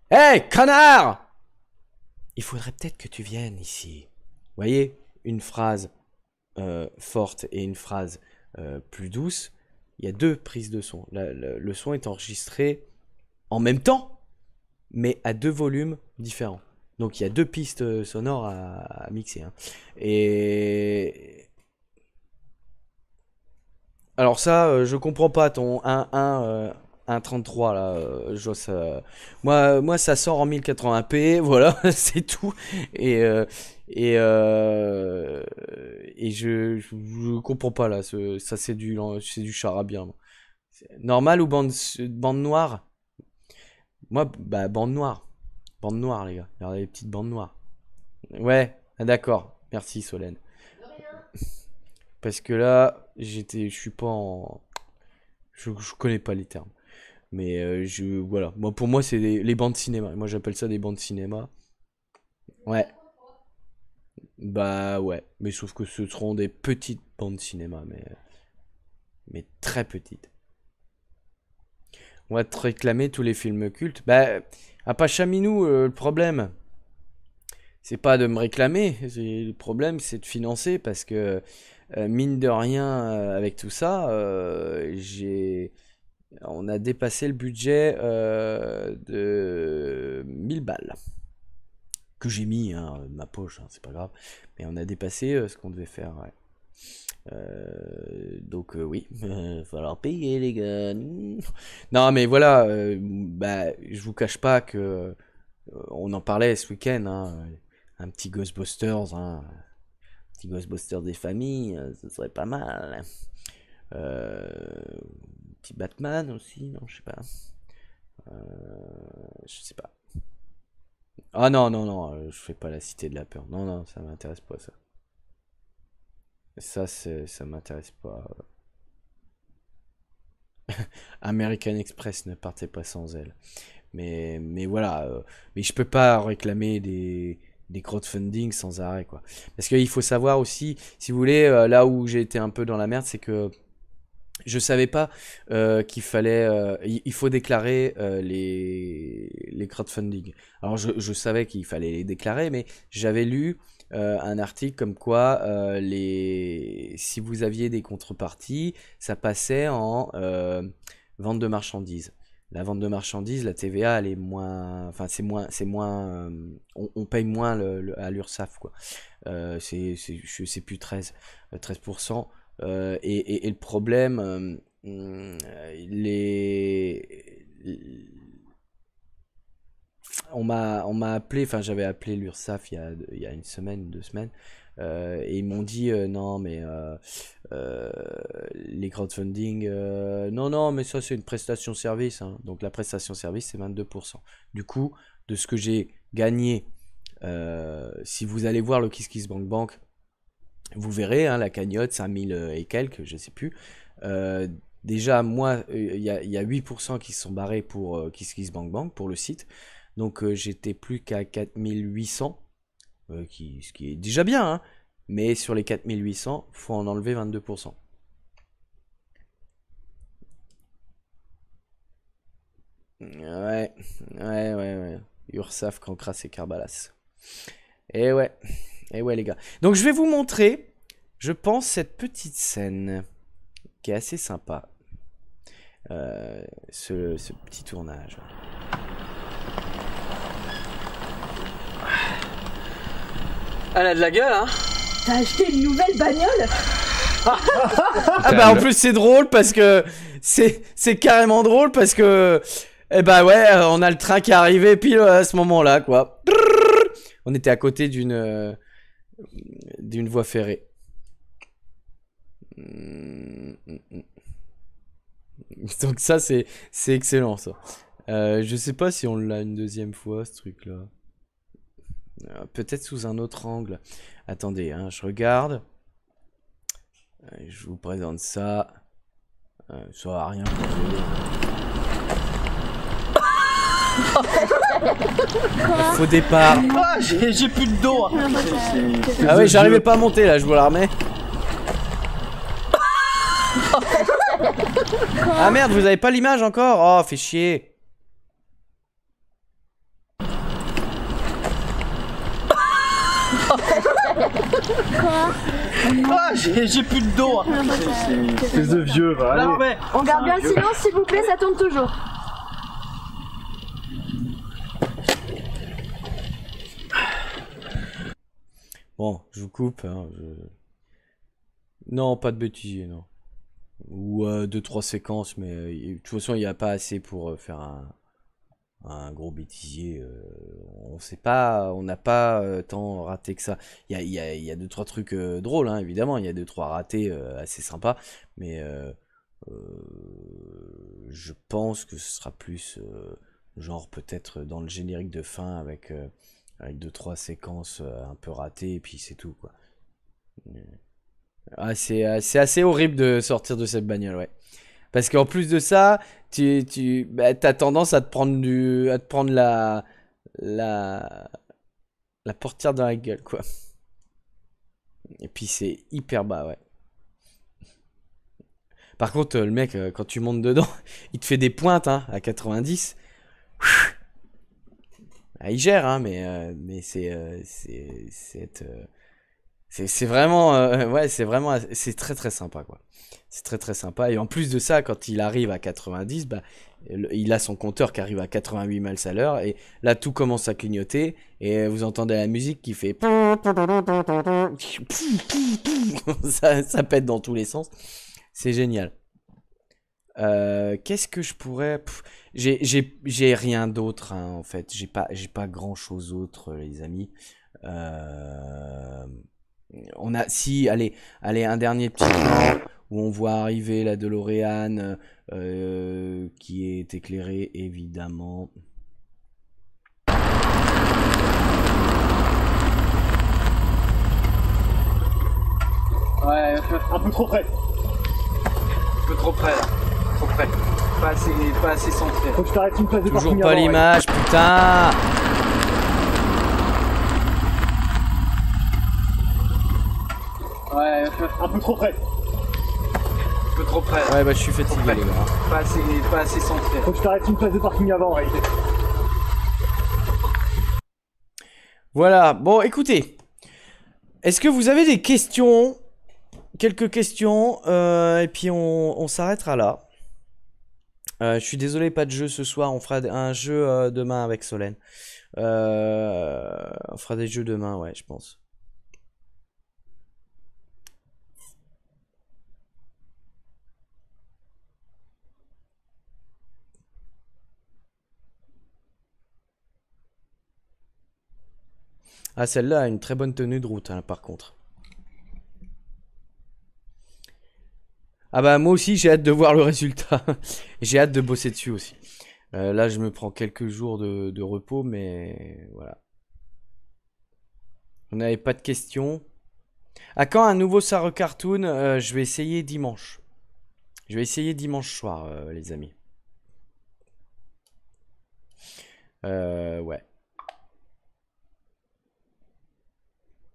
[SPEAKER 2] Hey, connard Il faudrait peut-être que tu viennes ici voyez, une phrase euh, forte et une phrase euh, plus douce, il y a deux prises de son. le son est enregistré en même temps, mais à deux volumes différents. Donc il y a deux pistes euh, sonores à, mixer. Hein. Et alors ça, je comprends pas ton 1 1 là, Moi, moi, ça sort en 1080p, voilà, c'est tout. Et et, euh, et je, je, comprends pas là, ça c'est du, du charabia. Normal ou bande, bande noire Moi, bah bande noire. Bande noire, les gars. Regardez les petites bandes noires. Ouais, ah, d'accord. Merci Solène. Parce que là, j'étais, je suis pas en. Je, je connais pas les termes. Mais euh, je, voilà. Moi, pour moi, c'est les bandes cinéma. Moi, j'appelle ça des bandes cinéma. Ouais. Bah ouais, mais sauf que ce seront des petites bandes cinéma, mais, mais très petites. On va te réclamer tous les films cultes. Bah, à Pachaminou, euh, le problème, c'est pas de me réclamer, le problème c'est de financer parce que euh, mine de rien euh, avec tout ça, j'ai on a dépassé le budget de 1000 balles j'ai mis, hein, ma poche, hein, c'est pas grave. Mais on a dépassé euh, ce qu'on devait faire. Euh, donc euh, oui, falloir payer les gars. Non mais voilà, bah, je vous cache pas que on en parlait ce week-end, hein, un petit Ghostbusters, un petit Ghostbusters des familles, ce serait pas mal. petit Batman aussi, non je sais pas, je sais pas. Ah non, non, non, euh, je fais pas la cité de la peur. Non, non, ça m'intéresse pas ça. Ça, ça m'intéresse pas. Euh. American Express ne partait pas sans elle. Mais, mais voilà, euh, mais je peux pas réclamer des, des crowdfunding sans arrêt quoi. Parce qu'il faut savoir aussi, si vous voulez, là où j'ai été un peu dans la merde, c'est que je savais pas euh, qu'il fallait, euh, il faut déclarer euh, les, crowdfunding. Alors je, savais qu'il fallait les déclarer, mais j'avais lu un article comme quoi les, si vous aviez des contreparties, ça passait en vente de marchandises. La vente de marchandises, la TVA, elle est moins, enfin c'est moins, c'est moins, on, paye moins à l'URSSAF quoi. c'est, plus 13, 13%. Euh, et, le problème, euh, mm, on m'a on m'a appelé, enfin j'avais appelé l'Ursaf il y a une semaine, deux semaines, euh, et ils m'ont dit non mais les crowdfunding, non non mais ça c'est une prestation service, hein. donc la prestation service c'est 22%. Du coup de ce que j'ai gagné, si vous allez voir le KissKissBankBank, Bank Bank vous verrez, hein, la cagnotte, 5000 euh, et quelques, je ne sais plus. Euh, déjà, moi, il euh, y, a, 8% qui se sont barrés pour qui pour le site. Donc j'étais plus qu'à 4800, ce qui est déjà bien, hein. mais sur les 4800, faut en enlever 22%. Ouais, ouais, ouais, ouais. Ursaf, Cancras et Carbalas. Et eh ouais. Et eh ouais, les gars. Donc, je vais vous montrer, je pense, cette petite scène qui est assez sympa. Euh, ce, petit tournage.
[SPEAKER 1] Ah, elle a de la gueule, hein T'as acheté une nouvelle bagnole Ah bah en plus
[SPEAKER 2] c'est drôle parce que c'est carrément drôle parce que eh bah ouais on a le train qui est arrivé puis euh, à ce moment-là quoi. On était à côté d'une euh, d'une voie ferrée. Donc ça, c'est excellent, ça. Euh, je sais pas si on l'a une deuxième fois, ce truc-là. Euh, peut-être sous un autre angle. Attendez, hein, je regarde. Euh, je vous présente ça. ça va rien. Faux départ.
[SPEAKER 1] Ah, j'ai plus de dos. Hein. Ah ouais, j'arrivais
[SPEAKER 2] pas à monter là, je vois l'armée. ah merde, vous avez pas l'image encore Oh, fait chier.
[SPEAKER 1] Ah, j'ai plus de dos. Hein. C'est de vieux, va. On garde bien le silence, s'il vous plaît, ça tourne toujours.
[SPEAKER 2] Bon, je vous coupe. Hein, non, pas de bêtisier, non. Ou euh, deux, trois séquences, mais euh, de toute façon, il n'y a pas assez pour euh, faire un, gros bêtisier. on sait pas, on n'a pas tant raté que ça. Il y a, deux, trois trucs drôles, hein, évidemment. Il y a deux, trois ratés assez sympas, mais je pense que ce sera plus genre peut-être dans le générique de fin avec avec deux trois séquences euh, un peu ratées et puis c'est tout quoi. Euh, ah, euh, c'est assez horrible de sortir de cette bagnole, ouais. Parce qu'en plus de ça, tu, tu bah, as tendance à te prendre du, à te prendre la, la, la portière dans la gueule, quoi. Et puis c'est hyper bas, ouais. Par contre, le mec, quand tu montes dedans, il te fait des pointes hein, à 90. Ah, il gère, hein, mais, euh, mais euh, euh, c'est, c'est, vraiment, ouais, c'est vraiment, c'est très très sympa, quoi. C'est très très sympa. Et en plus de ça, quand il arrive à 90, bah, il a son compteur qui arrive à 88 miles à l'heure, et là tout commence à clignoter, et vous entendez la musique qui fait. ça pète dans tous les sens. C'est génial. Euh, qu'est-ce que je pourrais. J'ai rien d'autre, hein, en fait. J'ai pas, pas grand-chose d'autre, les amis. Euh, on a. Si, allez, allez, un dernier petit où on voit arriver la DeLorean euh, qui est éclairée, évidemment.
[SPEAKER 1] Ouais, un peu trop près. Un
[SPEAKER 2] peu trop près là. Pas assez, pas assez centré. Faut que je t'arrête une place de Toujours pas l'image, putain
[SPEAKER 1] Ouais, un peu trop près.
[SPEAKER 2] Un peu trop près. Ouais, bah je suis fatigué,
[SPEAKER 1] Pas assez, pas assez centré. Faut que je t'arrête une place de parking avant,
[SPEAKER 2] Voilà, bon écoutez, est-ce que vous avez des questions Quelques questions, euh, et puis on s'arrêtera là. Euh, je suis désolé, pas de jeu ce soir. On fera un jeu euh, demain avec Solène. Euh, on fera des jeux demain, ouais, je pense. Ah, celle-là a une très bonne tenue de route, hein, par contre. Ah bah moi aussi j'ai hâte de voir le résultat. j'ai hâte de bosser dessus aussi. Euh, là je me prends quelques jours de, repos mais voilà. On n'avait pas de questions. À quand un nouveau Sarre Cartoon euh, Je vais essayer dimanche. Je vais essayer dimanche soir euh, les amis. Euh... ouais.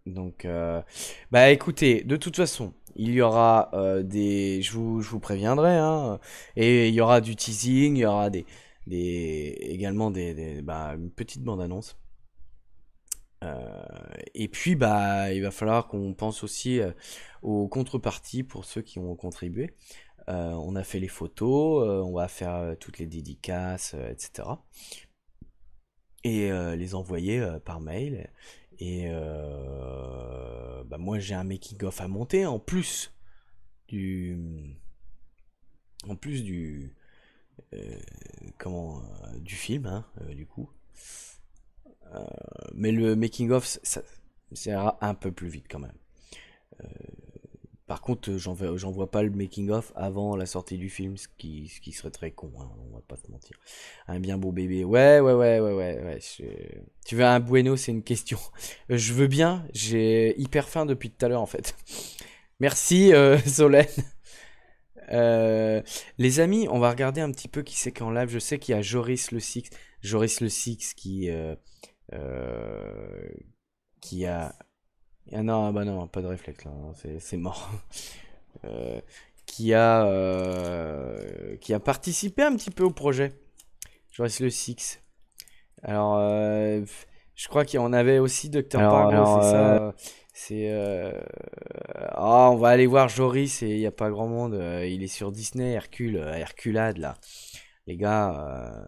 [SPEAKER 2] Donc, bah écoutez, de toute façon, il y aura euh, des. Je vous, je vous préviendrai, hein, et il y aura du teasing, il y aura des, également des, bah, une petite bande-annonce. Euh, et puis, bah, il va falloir qu'on pense aussi euh, aux contreparties pour ceux qui ont contribué. on a fait les photos, on va faire toutes les dédicaces, etc. Et les envoyer par mail. Et euh, bah, moi j'ai un making of à monter en plus du en plus du euh, comment euh, du film hein, du coup. mais le making of ça, ça un peu plus vite quand même. Par contre, euh, j'en vois pas le making-of avant la sortie du film, ce qui, serait très con, hein, on va pas te mentir. Un bien beau bébé. Ouais, ouais, ouais, ouais, ouais. Tu veux un bueno, c'est une question. Euh, je veux bien, j'ai hyper faim depuis tout à l'heure en fait. Merci euh, Solène. les amis, on va regarder un petit peu qui c'est qu'en live. Je sais qu'il y a Joris le Six, Joris le Six qui, qui a ah non, ah bah non, pas de réflexe là, hein, c'est mort. Euh, qui, a, euh, qui a participé un petit peu au projet. Je le 6. Alors, euh, je crois qu'on avait aussi Dr. Pargo, c'est ça C'est. Ah, on va aller voir Joris, il n'y a pas grand monde. il est sur Disney, Hercule, Herculade là. Les gars,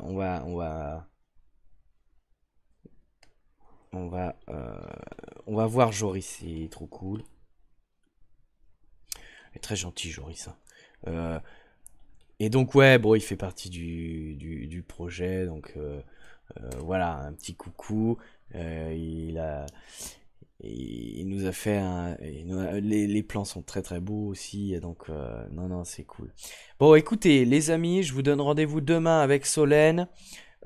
[SPEAKER 2] on va. On va on va, euh, on va voir Joris, C'est trop cool. Il est très gentil, Joris. Hein. Euh, et donc, ouais, bon, il fait partie du, projet. Donc, euh, voilà, un petit coucou. il a. Il nous a fait un... Les, les, plans sont très très beaux aussi, donc non, non, c'est cool. Bon, écoutez, les amis, je vous donne rendez-vous demain avec Solène.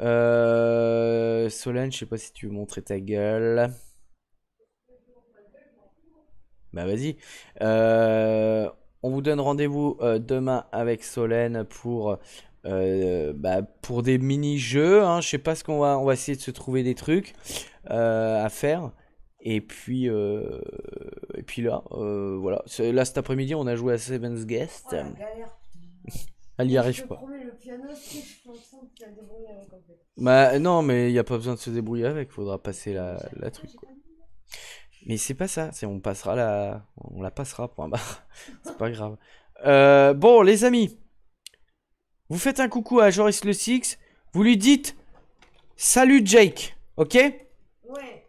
[SPEAKER 2] Euh, Solène, je sais pas si tu veux montrer ta gueule. Bah vas-y. Euh, on vous donne rendez-vous euh, demain avec Solène pour, bah, pour des mini-jeux. Hein. Je sais pas ce qu'on va... On va essayer de se trouver des trucs à faire. Et puis, et puis là, voilà. Là cet après-midi, on a joué à Seven's Guest. Elle y arrive pas. Bah non, mais il n'y a pas besoin de se débrouiller avec, faudra passer la, la truc. Mais c'est pas ça, c'est on passera la, on la passera point barre. c'est pas grave. Euh, bon les amis, vous faites un coucou à Joris le Six, vous lui dites salut Jake, ok Ouais.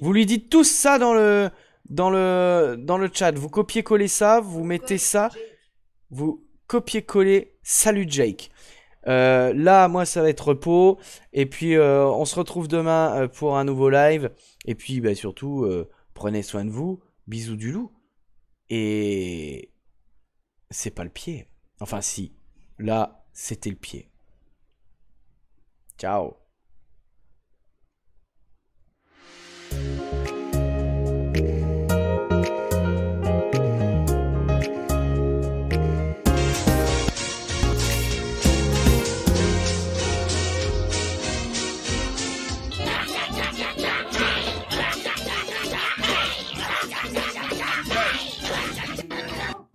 [SPEAKER 2] Vous lui dites tous ça dans le dans le dans le chat. Vous copiez-collez ça, vous mettez ça, vous copier-coller. Salut Jake. Euh, là, moi, ça va être repos. Et puis, euh, on se retrouve demain euh, pour un nouveau live. Et puis, bah, surtout, prenez soin de vous. Bisous du loup. Et c'est pas le pied. Enfin, si. Là, c'était le pied. Ciao.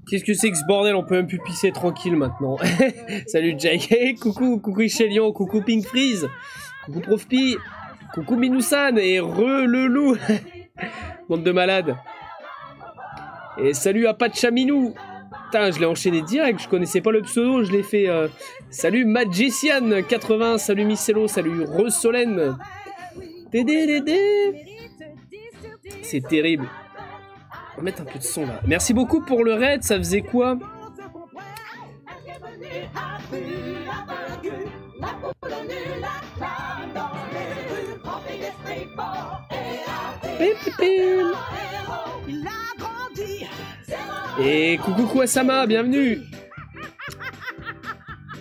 [SPEAKER 1] Qu'est-ce que c'est que ce bordel On peut même plus pisser tranquille maintenant. Salut Jake. coucou, coucou Richelion coucou Pink Freeze, coucou Profpi, coucou Minusan et re le loup. Bande de malades. Et salut à Minou Putain, je l'ai enchaîné direct, je connaissais pas le pseudo, je l'ai fait. Euh, salut Magician80, salut Micello, salut Resolène. C'est terrible. On va mettre un peu de son là. Merci beaucoup pour le raid, ça faisait quoi Et coucou Sama, bienvenue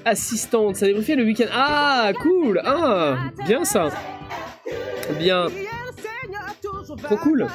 [SPEAKER 1] Assistante, ça débriefait le week-end. Ah, cool Ah, bien ça Bien. Trop cool